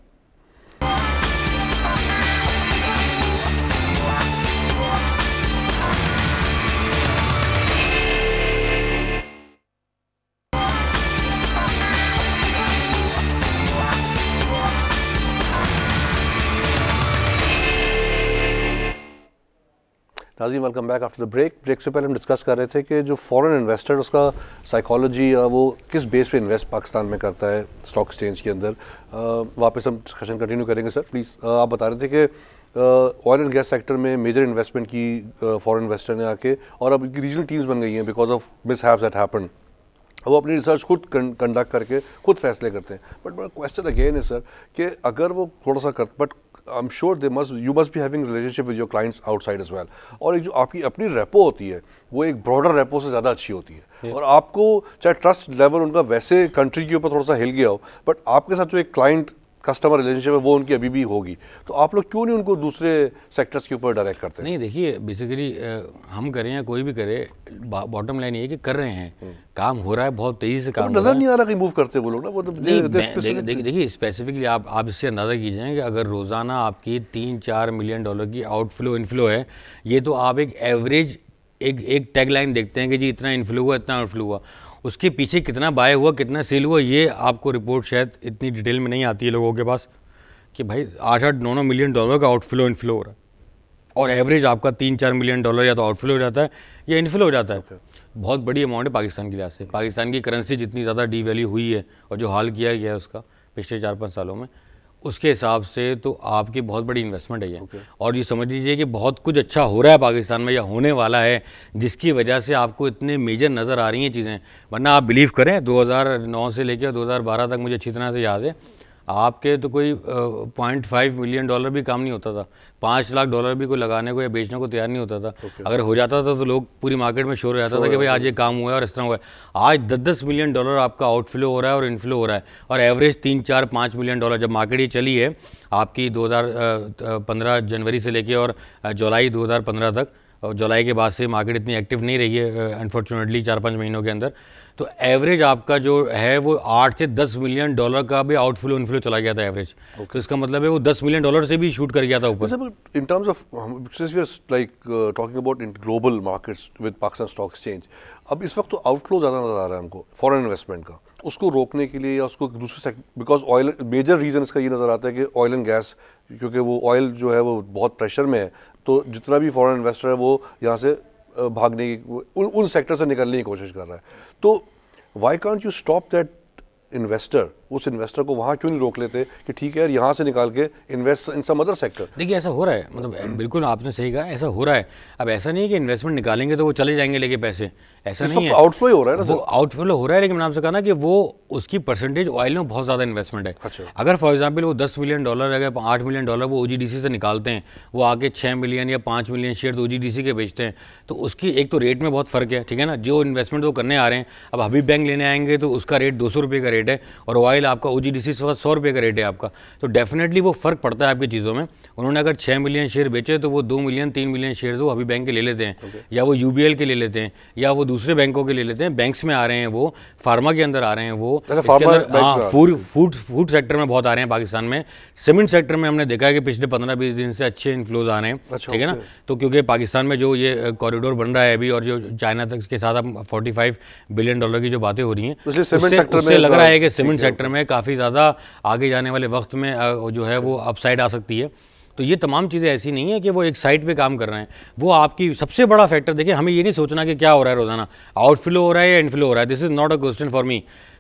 B: नाजी welcome back after the break break से पहले हम डिस्कस कर रहे थे कि जो फॉरेन इन्वेस्टर उसका साइकोलॉजी या वो किस बेस पे इन्वेस्ट पाकिस्तान में करता है स्टॉक एक्सचेंज के अंदर वापस हम डिस्कशन कंटिन्यू करेंगे सर प्लीज़ आप बता रहे थे कि ऑयल एंड गैस सेक्टर में मेजर इन्वेस्टमेंट की फॉरेन इन्वेस्टर ने आके और अब रीजनल टीम्स बन गई हैं because of miss have that happen वो अपनी रिसर्च खुद कंडक्ट करके खुद फैसले करते हैं बट मेरा क्वेश्चन अगेन है सर कि अगर वो थोड़ा सा कर but I am sure they must you must भी having relationship with your clients outside as well और एक जो आपकी अपनी रेपो होती है वो एक ब्रॉडर रेपो से ज़्यादा अच्छी होती है yeah. और आपको चाहे ट्रस्ट लेवल उनका वैसे कंट्री के ऊपर थोड़ा सा हिल गया हो बट आपके साथ जो एक क्लाइंट कस्टमर रिलेशनशिप है वो उनकी अभी भी होगी तो आप लोग क्यों नहीं उनको दूसरे सेक्टर्स के ऊपर डायरेक्ट करते
A: नहीं देखिए बेसिकली हम करें या कोई भी करे बॉटम लाइन ये कि कर रहे हैं हम्म। काम हो रहा है बहुत तेज़ी से तो काम तो नज़र नहीं
B: आ रहा कहीं मूव करते वो लोग ना वो तो देखिए
A: स्पेसिफिकली आप आप इससे अंदाज़ा कीजिए कि अगर रोज़ाना आपकी तीन चार मिलियन डॉलर की आउटफ्लो इनफ्लो है ये तो आप एक एवरेज एक एक टैग लाइन देखते हैं कि जी इतना इनफ्लो हुआ इतना आउटफ्लो हुआ उसके पीछे कितना बाय हुआ कितना सेल हुआ ये आपको रिपोर्ट शायद इतनी डिटेल में नहीं आती है लोगों के पास कि भाई आठ आठ नौ नौ मिलियन डॉलर का आउटफ्लो इनफ्लो हो रहा है और एवरेज आपका तीन चार मिलियन डॉलर या तो आउटफ्लो हो जाता है या इनफ्लो हो जाता है okay. अच्छा। बहुत बड़ी अमाउंट है पाकिस्तान की लिहाज से पाकिस्तान की करेंसी जितनी ज़्यादा डी वैल्यू हुई है और जो हाल किया गया है उसका पिछले चार पाँच सालों में उसके हिसाब से तो आपकी बहुत बड़ी इन्वेस्टमेंट है ये okay. और ये समझ लीजिए कि बहुत कुछ अच्छा हो रहा है पाकिस्तान में या होने वाला है जिसकी वजह से आपको इतने मेजर नज़र आ रही हैं चीज़ें वरना आप बिलीव करें 2009 से लेकर 2012 तक मुझे अच्छी तरह से याद है आपके तो कोई पॉइंट फाइव मिलियन डॉलर भी काम नहीं होता था पाँच लाख डॉलर भी कोई लगाने को या बेचने को तैयार नहीं होता था okay. अगर हो जाता था तो लोग पूरी मार्केट में शोर हो जाता था कि भाई आज ये काम हुआ है और इस तरह हुआ है आज दस दस मिलियन डॉलर आपका आउटफ्लो हो रहा है और इनफ्लो हो रहा है और एवरेज तीन चार पाँच मिलियन डॉलर जब मार्केट ये चली है आपकी दो जनवरी से लेके और जुलाई दो तक और जुलाई के बाद से मार्केट इतनी एक्टिव नहीं रही है अनफॉर्चुनेटली चार पाँच महीनों के अंदर तो एवरेज आपका जो है वो आठ से दस मिलियन डॉलर का भी आउटफ्लो इनफ्लो चला गया था एवरेज okay. तो इसका मतलब है वो दस मिलियन डॉलर से भी शूट कर गया था ऊपर
B: in terms of like talking about in global markets with Pakistan stock exchange अब इस वक्त तो आउटफ्लो ज़्यादा नजर आ रहा है हमको फॉरन इन्वेस्टमेंट का उसको रोकने के लिए या उसको दूसरे बिकॉज ऑयल मेजर रीज़न इसका ये नज़र आता है कि ऑयल एंड गैस क्योंकि वो ऑयल जो है वो बहुत प्रेशर में है तो जितना भी फॉरेन इन्वेस्टर है वो यहाँ से भागने की उन उन सेक्टर से निकलने की कोशिश कर रहा है तो why can't you stop that investor उस इन्वेस्टर को वहाँ क्यों नहीं रोक लेते कि ठीक है यहाँ से निकाल के invest in some other sector
A: देखिए ऐसा हो रहा है मतलब बिल्कुल आपने सही कहा ऐसा हो रहा है अब ऐसा नहीं है कि इन्वेस्टमेंट निकालेंगे तो वो चले जाएंगे लेके पैसे ऐसा नहीं है आउटफ्लो हो रहा है ना वो आउटफ्लो हो रहा है लेकिन मैंने आपसे कहा ना कि वो उसकी परसेंटेज ऑयल में बहुत ज़्यादा इन्वेस्टमेंट है अच्छा। अगर फॉर एग्जाम्पल वो दस मिलियन डॉलर अगर आठ मिलियन डॉलर वो ओ से निकालते हैं वो आके छः मिलियन या पाँच मिलियन शेयर ओ के बेचते हैं तो उसकी एक तो रेट में बहुत फ़र्क है ठीक है ना जो इन्वेस्टमेंट वो करने आ रहे हैं अब हबीब बैंक लेने आएंगे तो उसका रेट दो सौ का रेट रेट है और ऑयल आपका ओ जी डी सी इस वक्त सौ रुपये का रेट है आपका तो डेफिनेटली वो फ़र्क पड़ता है आपकी चीज़ों में उन्होंने अगर छः मिलियन शेयर बेचे तो वो दो मिलियन तीन मिलियन शेयर वो अभी बैंक के ले लेते हैं या वो यू के ले लेते हैं या वो दूसरे बैंकों के ले लेते हैं बैंक्स में आ रहे हैं वो फार्मा के अंदर आ रहे हैं वो अच्छा, हाँ फूड फूड फूड सेक्टर में बहुत आ रहे हैं पाकिस्तान में सीमेंट सेक्टर में हमने देखा है कि पिछले पंद्रह बीस दिन से अच्छे इन्फ्लोज आ रहे हैं अच्छा, ठीक है ना तो क्योंकि पाकिस्तान में जो ये कॉरिडोर बन रहा है अभी और जो चाइना तक के साथ अब फोर्टी फाइव बिलियन डॉलर की जो बातें हो रही हैं तो उससे लग रहा है है कि सीमेंट सेक्टर में काफ़ी ज़्यादा आगे जाने वाले वक्त में जो है वो अपसाइड आ सकती है तो ये तमाम चीज़ें ऐसी नहीं है कि वो एक साइट पे काम कर रहे हैं वो आपकी सबसे बड़ा फैक्टर देखिए हमें ये नहीं सोचना कि क्या हो रहा है रोज़ाना आउटफ्लो हो रहा है या इनफ्लो हो रहा है this is not a question for me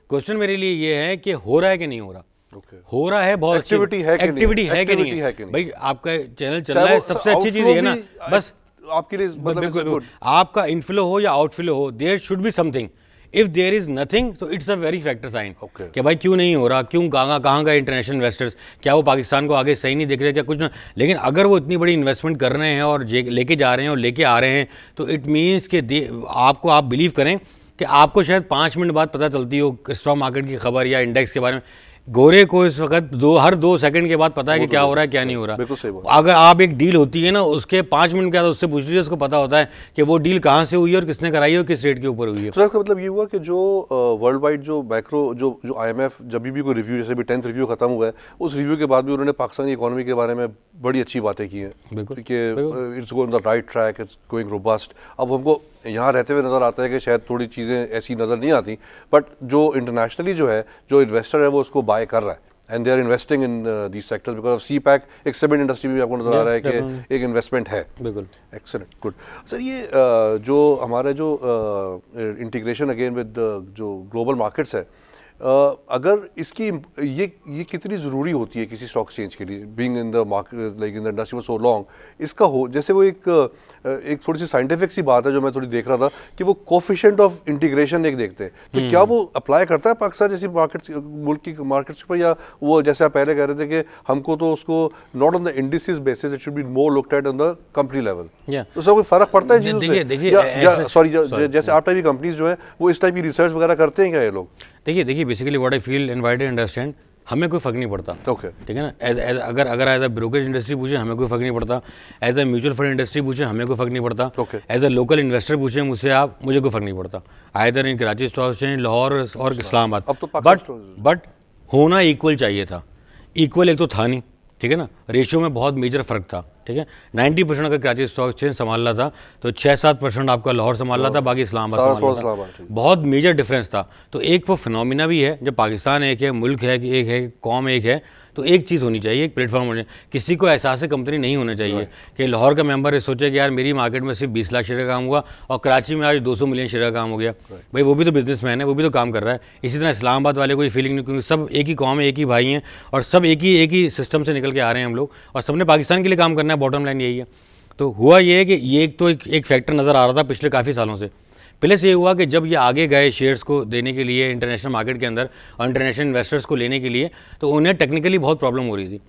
A: question मेरे लिए ये है कि हो रहा है कि नहीं हो रहा Okay. हो रहा है बहुत एक्टिविटी है एक्टिविटी है कि नहीं है भाई आपका चैनल चल रहा है सबसे अच्छी चीज़ है ना बस आपके लिए मतलब आपका इनफ्लो हो या आउटफ्लो हो there should be something if there is nothing तो it's a very factor sign कि भाई क्यों नहीं हो रहा क्यों कहाँ कहाँ गए इंटरनेशनल इन्वेस्टर्स क्या वो पाकिस्तान को आगे सही नहीं देख रहे क्या कुछ ना लेकिन अगर वो इतनी बड़ी इन्वेस्टमेंट कर रहे हैं और लेके जा रहे हैं और लेके आ रहे हैं तो इट मीन्स कि आपको आप बिलीव करें कि आपको शायद पाँच मिनट बाद पता चलती हो स्टॉक मार्केट की खबर या इंडेक्स के बारे में गोरे को इस वक्त दो हर दो सेकंड के बाद पता है कि तो क्या हो रहा है क्या नहीं हो रहा बिल्कुल सही अगर आप एक डील होती है ना उसके पाँच मिनट के बाद उससे पूछ लीजिए उसको पता होता है कि वो डील कहाँ से हुई है और किसने कराई है और किस रेट के ऊपर हुई है सर तो इसका
B: मतलब ये हुआ कि जो वर्ल्ड वाइड जो मैक्रो जो जो आई जब भी कोई रिव्यू जैसे भी टेंथ रिव्यू खत्म हुआ है उस रिव्यू के बाद भी उन्होंने पाकिस्तानी इकोनॉमी के बारे में बड़ी अच्छी बातें की हैं बिल्कुल it's going the right track it's going robust अब हमको यहाँ रहते हुए नज़र आता है कि शायद थोड़ी चीज़ें ऐसी नज़र नहीं आती बट जो इंटरनेशनली जो है जो इन्वेस्टर है वो उसको बाय कर रहा है and they are investing in these sectors because of CPEC एक सीमेंट इंडस्ट्री में आपको नजर आ रहा है कि एक इन्वेस्टमेंट है बिल्कुल एक्सलेंट गुड सर ये uh, जो हमारे जो इंटीग्रेशन अगेन विद जो ग्लोबल मार्केट्स है अगर इसकी ये ये कितनी ज़रूरी होती है किसी स्टॉक चेंज के लिए being in the market like in the industry for so long इसका हो जैसे वो एक एक थोड़ी सी साइंटिफिक सी बात है जो मैं थोड़ी देख रहा था कि वो कोफिशेंट ऑफ इंटीग्रेशन एक देखते हैं तो क्या हम्म। वो अप्लाई करता है पाकिस्तान जैसी मार्केट मुल्क की मार्केट्स पर या वो जैसे आप पहले कह रहे थे कि हमको तो उसको not on the index basis it should be more looked at on the company level तो सर कोई फर्क पड़ता है सॉरी जैसे आप टाइप की कंपनीज जो है वो इस टाइप की रिसर्च वगैरह करते हैं क्या ये लोग
A: देखिए देखिए basically what I feel and why'd understand हमें कोई फ़र्क नहीं पड़ता ओके okay. ठीक है ना एज एज अगर अगर एज अ ब्रोकरेज इंडस्ट्री पूछे हमें कोई फ़र्क नहीं पड़ता as a mutual fund industry पूछे हमें कोई फ़र्क नहीं पड़ता एज अ लोकल इन्वेस्टर पूछे मुझसे आप मुझे कोई फ़र्क नहीं पड़ता either in Karachi stock change Lahore और इस्लामाबाद बट बट होना इक्वल चाहिए था इक्वल एक तो था नहीं ठीक है ना रेशियो में बहुत मेजर फ़र्क था ठीक है नाइन्टी परसेंट अगर कराची स्टॉक एक्सचेंज संभाल रहा था तो छः सात परसेंट आपका लाहौर संभाल रहा था बाकी इस्लामाबाद संभाल रहा था बहुत मेजर डिफरेंस था तो एक वो फिनोमिना भी है जब पाकिस्तान एक है मुल्क है कि एक है कौम एक है तो एक चीज़ होनी चाहिए एक प्लेटफॉर्म होना चाहिए किसी को एहसास कंपनी नहीं होना चाहिए कि लाहौर का मेंबर ये सोचे कि यार मेरी मार्केट में सिर्फ बीस लाख शेयर का काम हुआ और कराची में आज 200 मिलियन शेयर का काम हो गया भाई वो भी तो बिजनेसमैन है वो भी तो काम कर रहा है इसी तरह इस्लामाबाद वाले कोई फीलिंग नहीं क्योंकि सब एक ही कौम है एक ही भाई हैं और सब एक ही एक ही सिस्टम से निकल के आ रहे हैं हम लोग और सबने पाकिस्तान के लिए काम करना है बॉटम लाइन यही है तो हुआ ये है कि ये एक तो एक, एक फैक्टर नज़र आ रहा था पिछले काफ़ी सालों से प्लस ये हुआ कि जब ये आगे गए शेयर्स को देने के लिए इंटरनेशनल मार्केट के अंदर और इंटरनेशनल इन्वेस्टर्स को लेने के लिए तो उन्हें टेक्निकली बहुत प्रॉब्लम हो रही थी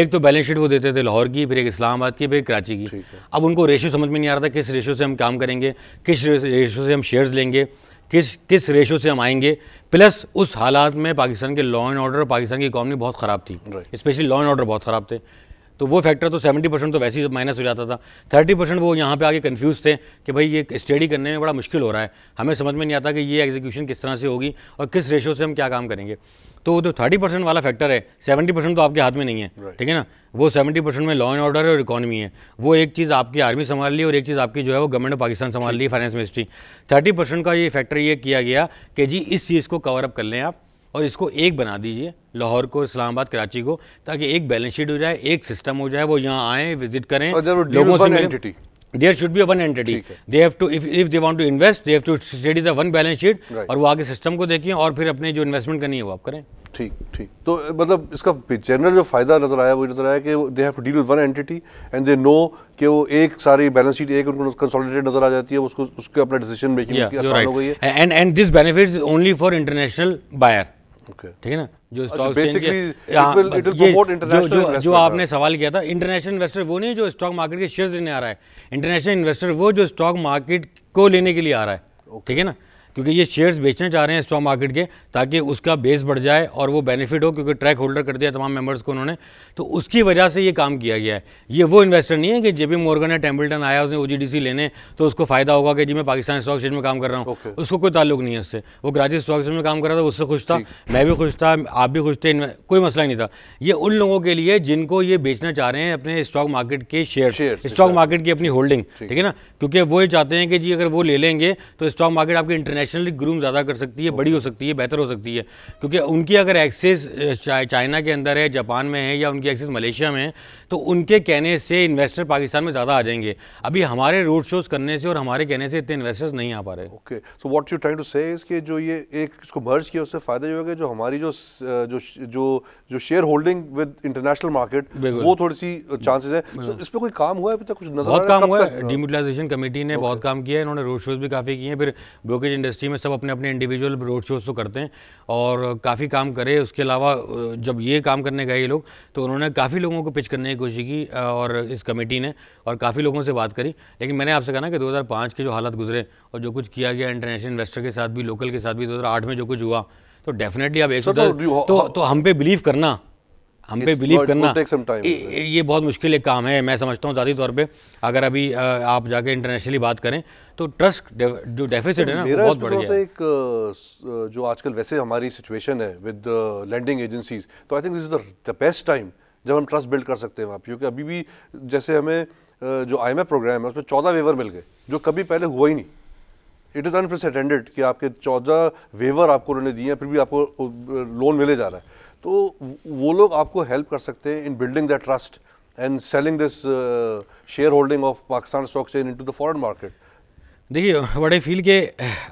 A: एक तो बैलेंस शीट वो देते थे लाहौर की फिर एक इस्लामाबाद की फिर एक कराची की अब उनको रेशो समझ में नहीं आ रहा था किस रेशो से हम काम करेंगे किस रेशो से हम शेयर्स लेंगे किस किस रेशो से हम आएंगे प्लस उस हालात में पाकिस्तान के लॉ एंड ऑर्डर पाकिस्तान की इकॉनमी बहुत ख़राब थी स्पेशली लॉ एंड ऑर्डर बहुत ख़राब थे तो वो फैक्टर तो 70 परसेंट तो वैसे ही माइनस हो जाता था 30 परसेंट वो यहाँ पे आके कंफ्यूज थे कि भाई ये स्टडी करने में बड़ा मुश्किल हो रहा है हमें समझ में नहीं आता कि ये एग्जीक्यूशन किस तरह से होगी और किस रेशो से हम क्या काम करेंगे तो जो थर्टी परसेंट वाला फैक्टर है सेवेंटी परसेंट तो आपके हाथ में नहीं है ठीक right. है ना वो सेवेंटी परसेंट में लॉ एंड ऑर्डर है और इकॉनमी है वो एक चीज़ आपकी आर्मी संभाल ली और एक चीज़ आपकी जो है वो गवर्नमेंट ऑफ पाकिस्तान संभाल ली फाइनेंस मिनिस्ट्री थर्टी परसेंट का ये फैक्टर ये किया गया कि जी इस चीज़ को कवर अप कर लें आप और इसको एक बना दीजिए लाहौर को इस्लामाबाद कराची को ताकि एक बैलेंस शीट हो जाए एक सिस्टम हो जाए वो यहाँ आए विजिट करें लोगों से there should be one entity they have to if if they want to invest they have to study the one balance sheet और वो आगे सिस्टम को देखें और फिर अपने जो इन्वेस्टमेंट करनी है वो आप करें ठीक ठीक तो मतलब
B: इसका जनरल जो फायदा नजर आया वो नजर आया कि they have to deal with one entity and they know कि वो एक सारी बैलेंस शीट एक उनको कंसोलिडेटेड नजर आ जाती है उसको उसके अपना डिसीजन मेकिंग की आसान हो गई है and
A: and this benefits only for international buyer ठीक है ना जो स्टॉक अच्छा, हाँ, जो जो आपने सवाल किया था इंटरनेशनल इन्वेस्टर वो नहीं जो स्टॉक मार्केट के शेयर्स लेने आ रहा है इंटरनेशनल इन्वेस्टर वो जो स्टॉक मार्केट को लेने के लिए आ रहा है ठीक है ना क्योंकि ये शेयर्स बेचने चाह रहे हैं स्टॉक मार्केट के ताकि उसका बेस बढ़ जाए और वो बेनिफिट हो क्योंकि ट्रैक होल्डर कर दिया तमाम मेंबर्स को उन्होंने तो उसकी वजह से ये काम किया गया है ये वो इन्वेस्टर नहीं है कि जेपी मॉर्गन है टेम्पल्टन आया उसने ओ लेने तो उसको फ़ायदा होगा कि जी मैं पाकिस्तान स्टॉक एक्सचेंज में काम कर रहा हूँ okay. उसको कोई ताल्लुक नहीं है उससे वो कराची स्टॉक एक्सचेंज में काम कर रहा था उससे खुश था मैं भी खुश था आप भी खुश थे कोई मसला नहीं था ये उन लोगों के लिए जिनको ये बेचना चाह रहे हैं अपने स्टॉक मार्केट के शेयर स्टॉक मार्केट की अपनी होल्डिंग ठीक है ना क्योंकि वो ये चाहते हैं कि जी अगर वो ले लेंगे तो स्टॉक मार्केट आपके इंटरनेट नेशनल ग्रूम ज़्यादा कर सकती है बड़ी हो सकती है बेहतर हो सकती है क्योंकि उनकी अगर एक्सेस चाइना के अंदर है जापान में है या उनकी एक्सेस मलेशिया में है तो उनके कहने से इन्वेस्टर पाकिस्तान में ज़्यादा आ जाएंगे अभी हमारे रोड शोज़ करने से और हमारे कहने से इतने इन्वेस्टर्स नहीं आ पा रहे okay
B: so what you trying to say इसके जो ये एक इसको मर्ज किया उससे फ़ायदा ये होगा जो हमारी जो जो जो जो share holding with international market वो थोड़ी सी चांसेस है so, इस पर कोई काम हुआ है अभी तक कुछ नजर बहुत काम हुआ है
A: डिमोटिलाइजेशन कमेटी ने बहुत काम किया है इन्होंने रोड शोज़ भी काफ़ी किए हैं फिर ब्रोकेज इंडस्ट्री यूनिवर्सिटी में सब अपने अपने इंडिविजुअल रोड शोज़ तो करते हैं और काफ़ी काम करे उसके अलावा जब ये काम करने गए ये लोग तो उन्होंने काफ़ी लोगों को पिच करने की कोशिश की और इस कमेटी ने और काफ़ी लोगों से बात करी लेकिन मैंने आपसे कहा ना कि दो के जो हालात गुजरे और जो कुछ किया गया इंटरनेशनल इन्वेस्टर के साथ भी लोकल के साथ भी दो में जो कुछ हुआ तो डेफिनेटली आप एक तो, तो, हाँ। तो हम पे बिलीव करना
B: हम पे बिलीव करना ये,
A: ये बहुत मुश्किल एक काम है मैं समझता हूँ ज़ाती तौर पे अगर अभी आप जाके इंटरनेशनली बात करें तो ट्रस्ट जो डेफिसिट है ना मेरा बहुत बढ़ गया
B: एक जो आजकल वैसे हमारी सिचुएशन है विद लैंडिंग एजेंसीज तो I think this is the best time जब हम ट्रस्ट बिल्ड कर सकते हैं वहाँ क्योंकि अभी भी जैसे हमें जो आई प्रोग्राम है उसमें चौदह वेवर मिल गए जो कभी पहले हुआ ही नहीं इट इज़ अनप्रेसिडेंटेड कि आपके चौदह वेवर आपको उन्होंने दिए हैं फिर भी आपको लोन मिले जा रहा है तो वो लोग आपको हेल्प कर सकते हैं in building the trust and selling this share holding of Pakistan stock chain to the foreign market
A: देखिए बड़े फील के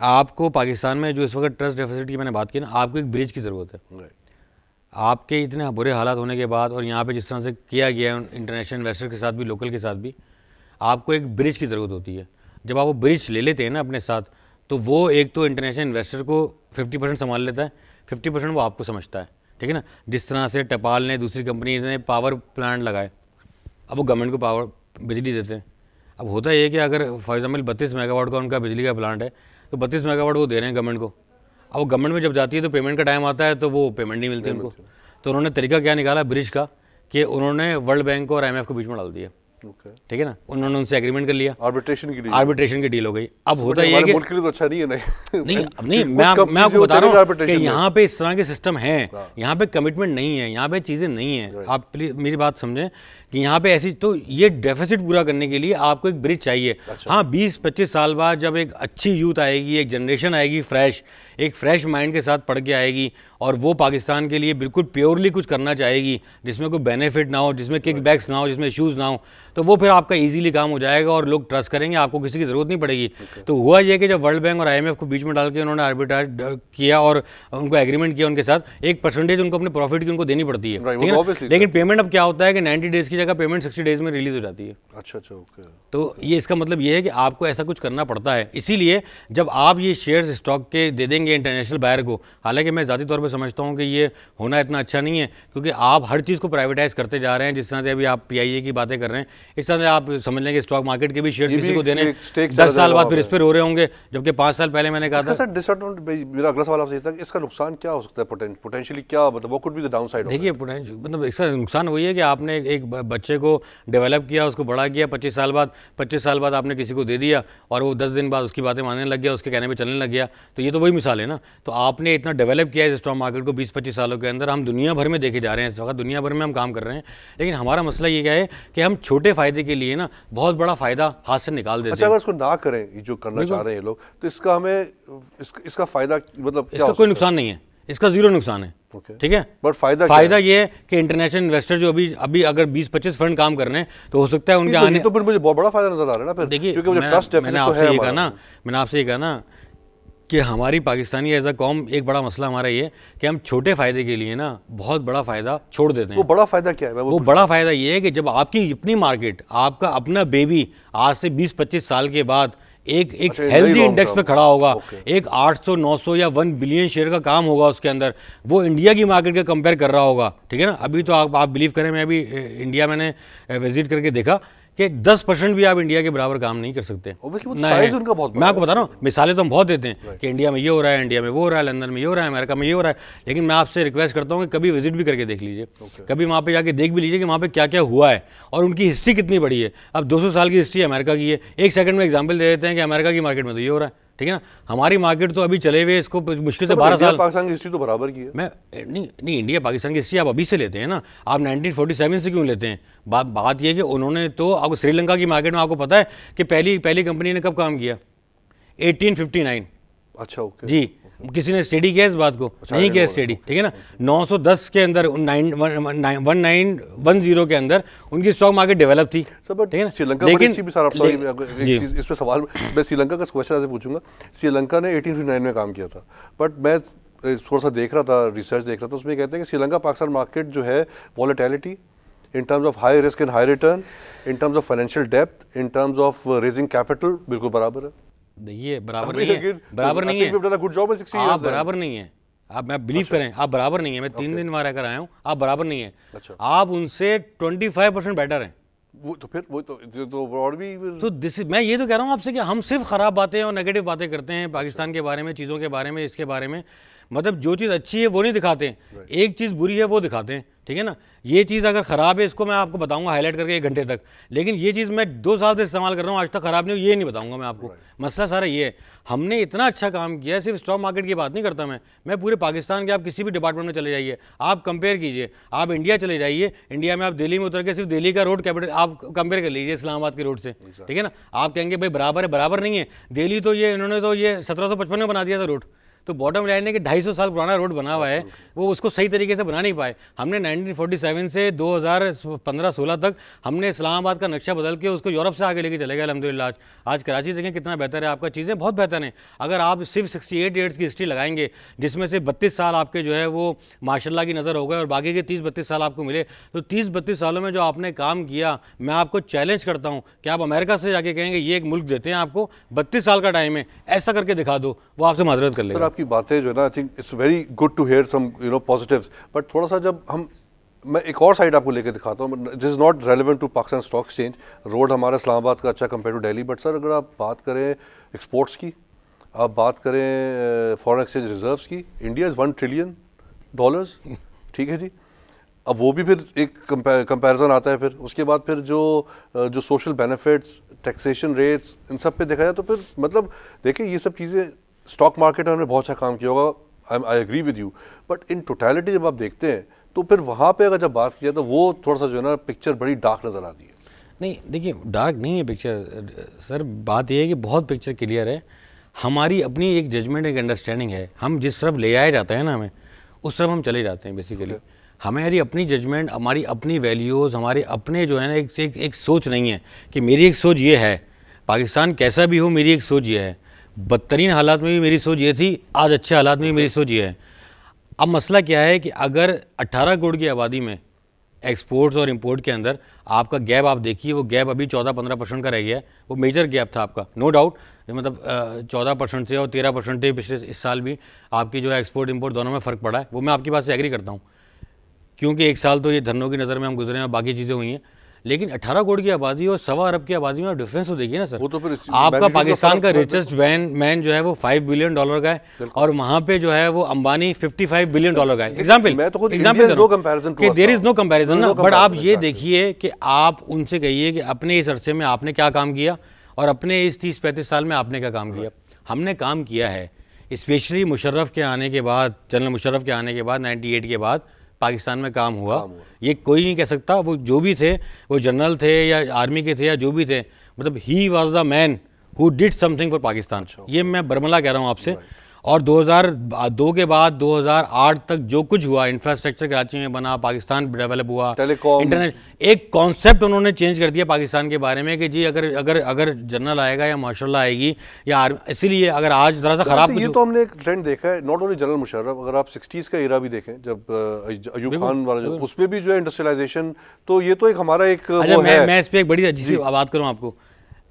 A: आपको पाकिस्तान में जो इस वक्त ट्रस्ट डेफिसिट की मैंने बात की ना आपको एक ब्रिज की ज़रूरत है आपके इतने बुरे हालात होने के बाद और यहाँ पे जिस तरह से किया गया है इंटरनेशनल इन्वेस्टर के साथ भी लोकल के साथ भी आपको एक ब्रिज की ज़रूरत होती है जब आप वो ब्रिज ले लेते हैं ना अपने साथ तो वो एक तो इंटरनेशनल इन्वेस्टर को फिफ्टी परसेंट संभाल लेता है फिफ्टी परसेंट वो आपको समझता है ठीक है ना जिस तरह से टपाल ने दूसरी कंपनी ने पावर प्लांट लगाए अब वो गवर्नमेंट को पावर बिजली देते हैं अब होता ये कि अगर फॉर एग्जाम्पल बत्तीस मेगावाट का उनका बिजली का प्लांट है तो बत्तीस मेगावाट वो दे रहे हैं गवर्नमेंट को अब वो गवर्नमेंट में जब जाती है तो पेमेंट का टाइम आता है तो वो पेमेंट नहीं मिलती उनको तो उन्होंने तरीका क्या निकाला ब्रिज का कि उन्होंने वर्ल्ड बैंक और आई को बीच में डाल दिया ठीक है ना उन्होंने उनसे एग्रीमेंट कर लिया आर्बिट्रेशन की डील आर्बिट्रेशन की डील हो गई अब तो होता ये कि के
B: लिए तो अच्छा नहीं है नहीं नहीं नहीं मैं मैं आपको बता रहा हूँ कि यहाँ
A: पे इस तरह के सिस्टम है हाँ। यहाँ पे कमिटमेंट नहीं है यहाँ पे चीज़ें नहीं है आप प्लीज मेरी बात समझें कि यहाँ पे ऐसी तो ये डेफिसिट पूरा करने के लिए आपको एक ब्रिज चाहिए अच्छा। हाँ बीस पच्चीस साल बाद जब एक अच्छी यूथ आएगी एक जनरेशन आएगी फ्रेश एक फ्रेश माइंड के साथ पढ़ के आएगी और वो पाकिस्तान के लिए बिल्कुल प्योरली कुछ करना चाहेगी जिसमें कोई बेनिफिट ना हो जिसमें किक बैक्स ना हो जिसमें शूज़ ना हो तो वो फिर आपका ईजिली काम हो जाएगा और लोग ट्रस्ट करेंगे आपको किसी की ज़रूरत नहीं पड़ेगी तो हुआ यह कि जब वर्ल्ड बैंक और आई को बीच में डाल के उन्होंने आर्बिटाइज किया और उनको एग्रीमेंट किया उनके साथ एक परसेंटेज उनको अपने प्रॉफिट की उनको देनी पड़ती है तो लेकिन पेमेंट अब क्या होता है कि नाइन्टी डेज़ की जगह पेमेंट सिक्सटी डेज में रिलीज हो जाती है अच्छा अच्छा ओके तो ओके। ये इसका मतलब ये है कि आपको ऐसा कुछ करना पड़ता है इसीलिए जब आप ये शेयर्स स्टॉक के दे देंगे इंटरनेशनल बायर को हालांकि मैं ज़ाती तौर पर समझता हूँ कि ये होना इतना अच्छा नहीं है क्योंकि आप हर चीज़ को प्राइवेटाइज करते जा रहे हैं जिस तरह से अभी आप पी की बातें कर रहे हैं इस तरह से आप समझ लेंगे स्टॉक मार्केट के भी शेयर किसी को देने दस साल बाद फिर इस पर हो रहे होंगे जबकि पाँच साल पहले मैंने कहा था सर
B: डिसएडवांटेज मेरा अगला सवाल आपसे था इसका नुकसान क्या हो सकता है पोटेंशियली क्या मतलब वो कुछ भी डाउन साइड देखिए
A: पोटेंशियल मतलब इसका नुकसान वही है कि आपने एक बच्चे को डेवलप किया उसको बड़ा किया पच्चीस साल बाद पच्चीस साल बाद आपने किसी को दे दिया और वो दस दिन बाद उसकी बातें मानने लग गया उसके कहने पर चलने लग गया तो ये तो वही मिसाल है ना तो आपने इतना डेवलप किया है स्टॉक मार्केट को बीस पच्चीस सालों के अंदर हम दुनिया भर में देखे जा रहे हैं इस वक्त दुनिया भर में हम काम कर रहे हैं लेकिन हमारा मसला ये क्या है कि हम छोटे फायदे के लिए ना बहुत बड़ा फायदा हाथ से निकाल देते अच्छा, हैं अगर ना
B: करें जो करना चाह रहे हैं लोग तो इसका हमें इसका फायदा मतलब इसका कोई नुकसान
A: नहीं है इसका जीरो नुकसान है ठीक okay. है
B: बट फायदा फायदा
A: ये है कि इंटरनेशनल इन्वेस्टर जो अभी अभी अगर 20-25 फंड काम कर रहे हैं तो हो सकता है उनके तो आने तो फिर मुझे बहुत बड़ा
B: फायदा नजर आ रहा है ना फिर देखिए क्योंकि मुझे ट्रस्ट मैंने तो आपसे ये कहा ना
A: मैंने आपसे ये कहा ना कि हमारी पाकिस्तानी एज अ कॉम एक बड़ा मसला हमारा ये कि हम छोटे फायदे के लिए ना बहुत बड़ा फायदा छोड़ देते हैं वो
B: बड़ा फायदा क्या है वो, वो
A: बड़ा फायदा ये है कि जब आपकी अपनी मार्केट आपका अपना बेबी आज से 20-25 साल के बाद एक एक हेल्दी अच्छा, इंडेक्स पे खड़ा होगा एक 800 900 या 1 बिलियन शेयर का काम होगा उसके अंदर वो इंडिया की मार्केट का कंपेयर कर रहा होगा ठीक है ना अभी तो आप आप बिलीव करें मैं अभी इंडिया मैंने विजिट करके देखा कि 10 परसेंट भी आप इंडिया के बराबर काम नहीं कर सकते
B: साइज उनका
A: बहुत मैं आपको बता रहा हूँ मिसालें तो हम बहुत देते हैं कि इंडिया में ये हो रहा है इंडिया में वो हो रहा है लंदन में ये हो रहा है अमेरिका में ये हो रहा है लेकिन मैं आपसे रिक्वेस्ट करता हूँ कि कभी विजिट भी करके देख लीजिए कभी वहाँ पर जाके देख भी लीजिए कि वहाँ पर क्या क्या हुआ है और उनकी हिस्ट्री कितनी बड़ी है अब दो साल की हिस्ट्री अमेरिका की है एक सेकंड में एग्जाम्पल दे देते हैं कि अमेरिका की मार्केट में तो ये हो रहा है ठीक है ना हमारी मार्केट तो अभी चले हुए इसको मुश्किल से तो बारह साल पाकिस्तान की हिस्ट्री तो बराबर की है मैं नहीं नहीं इंडिया पाकिस्तान की हिस्ट्री आप अभी से लेते हैं ना आप 1947 से क्यों लेते हैं बा, बात यह कि उन्होंने तो आपको श्रीलंका की मार्केट में आपको पता है कि पहली पहली कंपनी ने कब काम किया नाइन अच्छा ओके जी किसी ने स्टडी किया इस बात को नहीं किया स्टडी ठीक है ना 910 के अंदर वन नाइन वन जीरो के अंदर उनकी स्टॉक मार्केट डेवलप थी ठीक है ना श्रीलंका इस
B: पर सवाल मैं श्रीलंका का क्वेश्चन ऐसे पूछूंगा श्रीलंका ने एटीन में काम किया था बट मैं थोड़ा सा देख रहा था रिसर्च देख रहा था उसमें कहते हैं कि श्रीलंका पाकिस्तान मार्केट जो है volatility in terms of high risk and high return in terms of financial depth in terms of raising capital बिल्कुल बराबर है
A: देखिए बराबर नहीं है बराबर नहीं है गुड जॉब आप बराबर नहीं है आप मैं बिलीव अच्छा। करें आप बराबर नहीं है मैं तीन दिन वहां रहकर आया हूँ आप बराबर नहीं है अच्छा। आप उनसे ट्वेंटी फाइव परसेंट बेटर हैं वो तो फिर वो तो तो ब्रॉड भी तो दिस मैं ये तो कह रहा हूँ आपसे कि हम सिर्फ ख़राब बातें और नेगेटिव बातें करते हैं पाकिस्तान अच्छा। के बारे में चीज़ों के बारे में इसके बारे में मतलब जो चीज़ अच्छी है वो नहीं दिखाते हैं एक चीज़ बुरी है वो दिखाते हैं ठीक है ना ये चीज़ अगर ख़राब है इसको मैं आपको बताऊंगा हाईलाइट करके एक घंटे तक लेकिन ये चीज़ मैं दो साल से इस्तेमाल कर रहा हूँ आज तक ख़राब नहीं हुई ये नहीं बताऊँगा मैं आपको मसला सारा ये है हमने इतना अच्छा काम किया है सिर्फ स्टॉक मार्केट की बात नहीं करता मैं मैं पूरे पाकिस्तान के आप किसी भी डिपार्टमेंट में चले जाइए आप कंपेयर कीजिए आप इंडिया चले जाइए इंडिया में आप दिल्ली में उतर के सिर्फ दिल्ली का रोड कैपिटल आप कंपेयर कर लीजिए इस्लामाबाद के रोड से ठीक है ना आप कहेंगे भाई बराबर है बराबर नहीं है दिल्ली तो ये इन्होंने तो ये सत्रह में बना दिया था रोड तो बॉटम लाइन है कि सौ साल पुराना रोड बना हुआ है वो उसको सही तरीके से बना नहीं पाए हमने 1947 से 2015-16 तक हमने इस्लामाबाद का नक्शा बदल के उसको यूरोप से आगे लेके चले गए अलहमदिल्ला आज आज कराची देखें कितना बेहतर है आपका चीज़ें बहुत बेहतर हैं अगर आप सिर्फ सिक्सटी एट की हिस्ट्री लगाएंगे जिसमें से बत्तीस साल आपके जो है वो माशाला की नज़र हो गए और बाकी के तीस बत्तीस साल आपको मिले तो तीस बत्तीस सालों में जो आपने काम किया मैं आपको चैलेंज करता हूँ कि आप अमेरिका से जाके कहेंगे ये एक मुल्क देते हैं आपको बत्तीस साल का टाइम है ऐसा करके दिखा दो वो आपसे माजरत कर लेगा
B: आपकी बातें जो है ना I think it's very good to hear some you know positives but थोड़ा सा जब हम मैं एक और साइड आपको लेकर दिखाता हूँ जिस is not relevant to Pakistan stock exchange road हमारा इस्लामाबाद का अच्छा compare to Delhi but sir अगर आप बात करें एक्सपोर्ट्स की आप बात करें फॉरेन एक्सचेंज रिजर्व्स की India is one trillion dollars ठीक है जी अब वो भी फिर एक कंपैरिजन आता है फिर उसके बाद फिर जो जो सोशल बेनिफिट्स टैक्सेशन रेट्स इन सब पे देखा जाए तो फिर मतलब देखिए ये सब चीज़ें स्टॉक मार्केट में बहुत अच्छा काम किया होगा I agree with you but in totality जब आप देखते हैं तो फिर वहाँ पे अगर जब बात की जाए तो वो थोड़ा सा जो है ना पिक्चर बड़ी डार्क नज़र आती है
A: नहीं देखिए डार्क नहीं है पिक्चर सर बात यह है कि बहुत पिक्चर क्लियर है हमारी अपनी एक जजमेंट एक अंडरस्टैंडिंग है हम जिस तरफ ले आया जाता है ना हमें उस तरफ हम चले जाते हैं बेसिकली okay. हमारी अपनी जजमेंट हमारी अपनी वैल्यूज़ हमारे अपने जो है ना एक, एक एक सोच नहीं है कि मेरी एक सोच ये है पाकिस्तान कैसा भी हो मेरी एक सोच ये है बदतरीन हालात में भी मेरी सोच ये थी आज अच्छे हालात में भी मेरी सोच ये है अब मसला क्या है कि अगर 18 करोड़ की आबादी में एक्सपोर्ट्स और इंपोर्ट के अंदर आपका गैप आप देखिए वो गैप अभी 14-15 परसेंट का रह गया है वो मेजर गैप था आपका नो no डाउट मतलब 14 परसेंट से और 13 परसेंट से पिछले इस साल भी आपकी जो है एक्सपोर्ट इंपोर्ट दोनों में फ़र्क पड़ा है वो मैं आपकी बात से एग्री करता हूँ क्योंकि एक साल तो ये धनों की नज़र में हम गुजरे हैं बाकी चीज़ें हुई हैं लेकिन 18 करोड़ की आबादी और सवा अरब की आबादी में आप डिफरेंस तो देखिए ना सर वो तो फिर आपका तो पाकिस्तान का रिचेस्ट मैन मैन जो है वो फाइव बिलियन डॉलर का है और वहाँ पे जो है वो Ambani fifty five billion dollar का है example example there is no comparison ना बट आप ये देखिए कि आप उनसे कहिए कि अपने इस अरसे में आपने क्या काम किया और अपने इस तीस पैंतीस साल में आपने क्या काम किया हमने काम किया है स्पेशली मुशर्रफ के आने के बाद जनरल मुशर्रफ के आने के बाद एट के बाद पाकिस्तान में काम हुआ, काम हुआ। ये कोई नहीं कह सकता वो जो भी थे वो जनरल थे या आर्मी के थे या जो भी थे मतलब ही was the man who did something for Pakistan अच्छा। ये मैं बर्मला कह रहा हूँ आपसे और 2002 के बाद 2008 तक जो कुछ हुआ इंफ्रास्ट्रक्चर कराची में बना पाकिस्तान डेवलप हुआ टेलीकॉम इंटरनेट एक कॉन्सेप्ट उन्होंने चेंज कर दिया पाकिस्तान के बारे में कि जी अगर अगर अगर जनरल आएगा या मार्शल आएगी या इसीलिए अगर आज ज़रा सा तो खराब ये तो
B: हमने एक ट्रेंड देखा है नॉट ओनली जनरल मुशर्रफ अगर आप सिक्सटीज़ का एरा भी देखें जब अयूब खान वाला उसमें भी जो है इंडस्ट्रियलाइजेशन तो ये तो एक हमारा एक अच्छा, मैं इस पर एक बड़ी अच्छी
A: बात करूँ आपको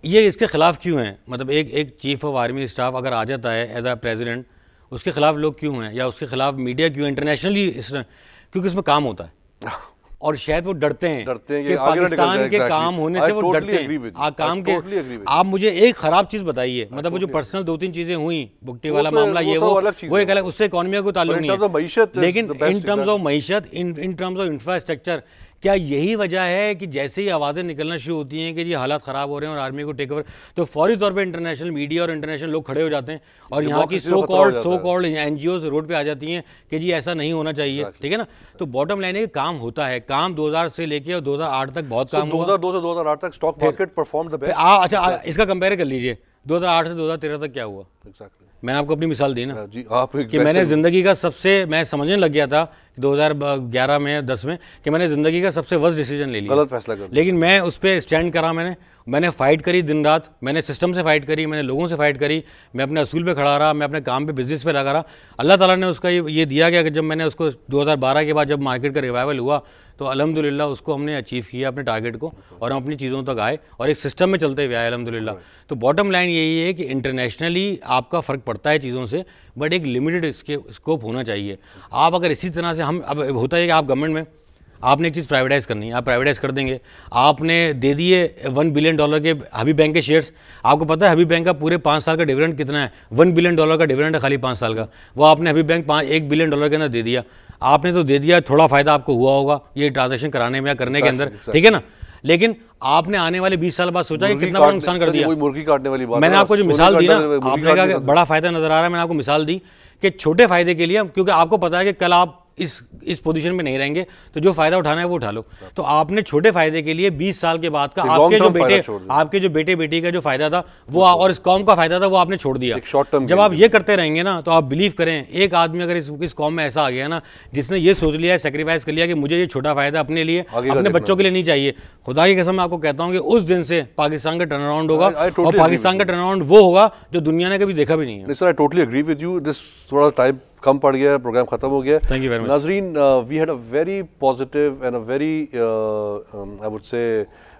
A: ये इसके ख़िलाफ़ क्यों हैं मतलब एक एक चीफ ऑफ आर्मी स्टाफ अगर आ जाता है एज आ प्रेजिडेंट उसके ख़िलाफ़ लोग क्यों हैं या उसके ख़िलाफ़ मीडिया क्यों इंटरनेशनली इस क्योंकि इसमें काम होता है और शायद वो डरते हैं डरते हैं कि पाकिस्तान के काम होने से वो डरते हैं आ, काम के आप मुझे एक ख़राब चीज़ बताइए मतलब वो जो पर्सनल दो तीन चीज़ें हुई बुकटी वाला तो मामला ये वो वो एक अलग उससे इकोनॉमी को ताल्लुक नहीं है लेकिन इन टर्म्स ऑफ मीशत इन टर्म्स ऑफ इंफ्रास्ट्रक्चर क्या यही वजह है कि जैसे ही आवाज़ें निकलना शुरू होती हैं कि जी हालात ख़राब हो रहे हैं और आर्मी को टेक ओवर तो फौरी तौर पर इंटरनेशनल मीडिया और इंटरनेशनल लोग खड़े हो जाते हैं और यहाँ की so called so called N road पर आ जाती हैं कि जी ऐसा नहीं होना चाहिए ठीक है ना तो बॉटम लाइन है काम होता है काम दो से लेकर और दो तक बहुत काम दो से
B: दो तक स्टॉक मार्केट परफॉर्म अच्छा
A: इसका कंपेयर कर लीजिए दो हजार आठ से दो हजार तेरह तक क्या हुआ exactly. मैंने आपको अपनी मिसाल दी ना हाँ जी आप कि मैंने ज़िंदगी का सबसे मैं समझने लग गया था दो हजार ग्यारह में दस में कि मैंने ज़िंदगी का सबसे वर्स्ट डिसीजन ले लिया गलत फैसला कर लेकिन मैं उस पर स्टैंड करा मैंने मैंने फ़ाइट करी दिन रात मैंने सिस्टम से फ़ाइट करी मैंने लोगों से फ़ाइट करी मैं अपने असूल पे खड़ा रहा मैं अपने काम पे बिजनेस पे लगा रहा अल्लाह ताला ने उसका ये दिया गया कि जब मैंने उसको 2012 के बाद जब मार्केट का रिवाइवल हुआ तो अलहमदिल्ला उसको हमने अचीव किया अपने टारगेट को और हम अपनी चीज़ों तक आए और एक सिस्टम में चलते हुए आए अलहमदिल्ला तो बॉटम लाइन यही है कि इंटरनेशनली आपका फ़र्क पड़ता है चीज़ों से बट एक लिमिटेड इसके स्कोप होना चाहिए आप अगर इसी तरह से हम अब होता है कि आप गवर्नमेंट में आपने एक चीज़ प्राइवेटाइज करनी है आप प्राइवेटाइज कर देंगे आपने दे दिए वन बिलियन डॉलर के हबी बैंक के शेयर्स आपको पता है हबी बैंक का पूरे पाँच साल का डिविडेंड कितना है वन बिलियन डॉलर का डिविडेंड है खाली पाँच साल का वो आपने हबी बैंक पाँच एक बिलियन डॉलर के अंदर दे दिया आपने तो दे दिया थोड़ा फ़ायदा आपको हुआ होगा ये ट्रांजेक्शन कराने में या करने के अंदर ठीक है ना लेकिन आपने आने वाले 20 साल बाद सोचा कि कितना बड़ा नुकसान कर दिया
B: मुर्गी काटने वाली बात मैंने आपको जो मिसाल दी ना आपने कहा बड़ा
A: फायदा नजर आ रहा है मैंने आपको मिसाल दी कि छोटे फायदे के लिए क्योंकि आपको पता है कि कल आप इस इस पोजीशन में नहीं रहेंगे तो जो फायदा उठाना है वो उठा लो तो आपने छोटे फायदे के लिए 20 साल के बाद का आपके जो बेटे आपके जो बेटे बेटी का जो फायदा था वो और इस कॉम का फायदा था वो आपने छोड़ दिया शॉर्ट टर्म जब आप ये करते रहेंगे ना तो आप बिलीव करें एक आदमी अगर इस कॉम में ऐसा आ गया ना जिसने ये सोच लिया है सेक्रीफाइस कर लिया कि मुझे ये छोटा फायदा अपने लिए अपने बच्चों के लिए नहीं चाहिए खुदा की कसम आपको कहता हूँ कि उस दिन से पाकिस्तान का टर्न अराउंड होगा और पाकिस्तान का टर्न अराउंड वो होगा जो दुनिया ने कभी देखा भी नहीं
B: है totally agree with you this थोड़ा टाइम कम पड़ गया प्रोग्राम ख़त्म हो गया थैंक यू नाजरीन we had a very positive and a very I would say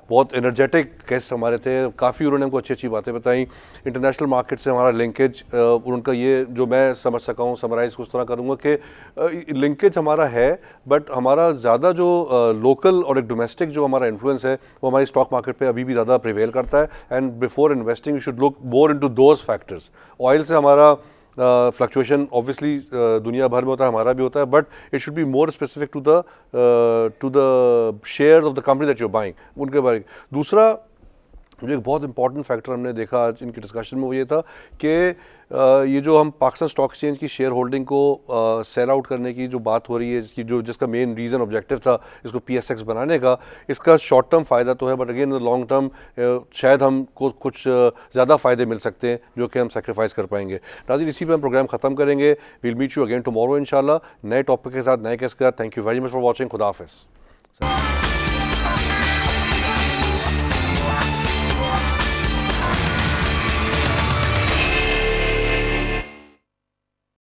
B: बहुत एनर्जेटिक गेस्ट हमारे थे काफ़ी उन्होंने हमको अच्छी अच्छी बातें बताई इंटरनेशनल मार्केट से हमारा लिंकेज uh, उनका ये जो मैं समझ सका हूँ समराइज़ उस तरह करूँगा कि लिंकेज uh, हमारा है बट हमारा ज़्यादा जो लोकल uh, और एक डोमेस्टिक जो हमारा इन्फ्लुएंस है वो हमारी स्टॉक मार्केट पे अभी भी ज़्यादा प्रिवेल करता है and before investing you should look more into those factors oil से हमारा फ्लक्चुएशन uh, ऑब्वियसली uh, दुनिया भर में होता है हमारा भी होता है but it should be more specific to the to the share of the company that you buying उनके बारे में दूसरा जो एक बहुत इंपॉर्टेंट फैक्टर हमने देखा आज इनकी डिस्कशन में वो ये था कि ये जो हम पाकिस्तान स्टॉक एक्सचेंज की शेयर होल्डिंग को सेल आउट करने की जो बात हो रही है जिसकी जो जिसका मेन रीज़न ऑब्जेक्टिव था इसको पीएसएक्स बनाने का इसका शॉर्ट टर्म फ़ायदा तो है बट अगेन लॉन्ग टर्म शायद को कुछ ज़्यादा फ़ायदे मिल सकते हैं जो कि हम सेक्रीफाइस कर पाएंगे नाजिर इसी पर हम प्रोग्राम खत्म करेंगे will meet you again tomorrow in नए टॉपिक के साथ नए केस के साथ thank you very much for watching खुदाफिज़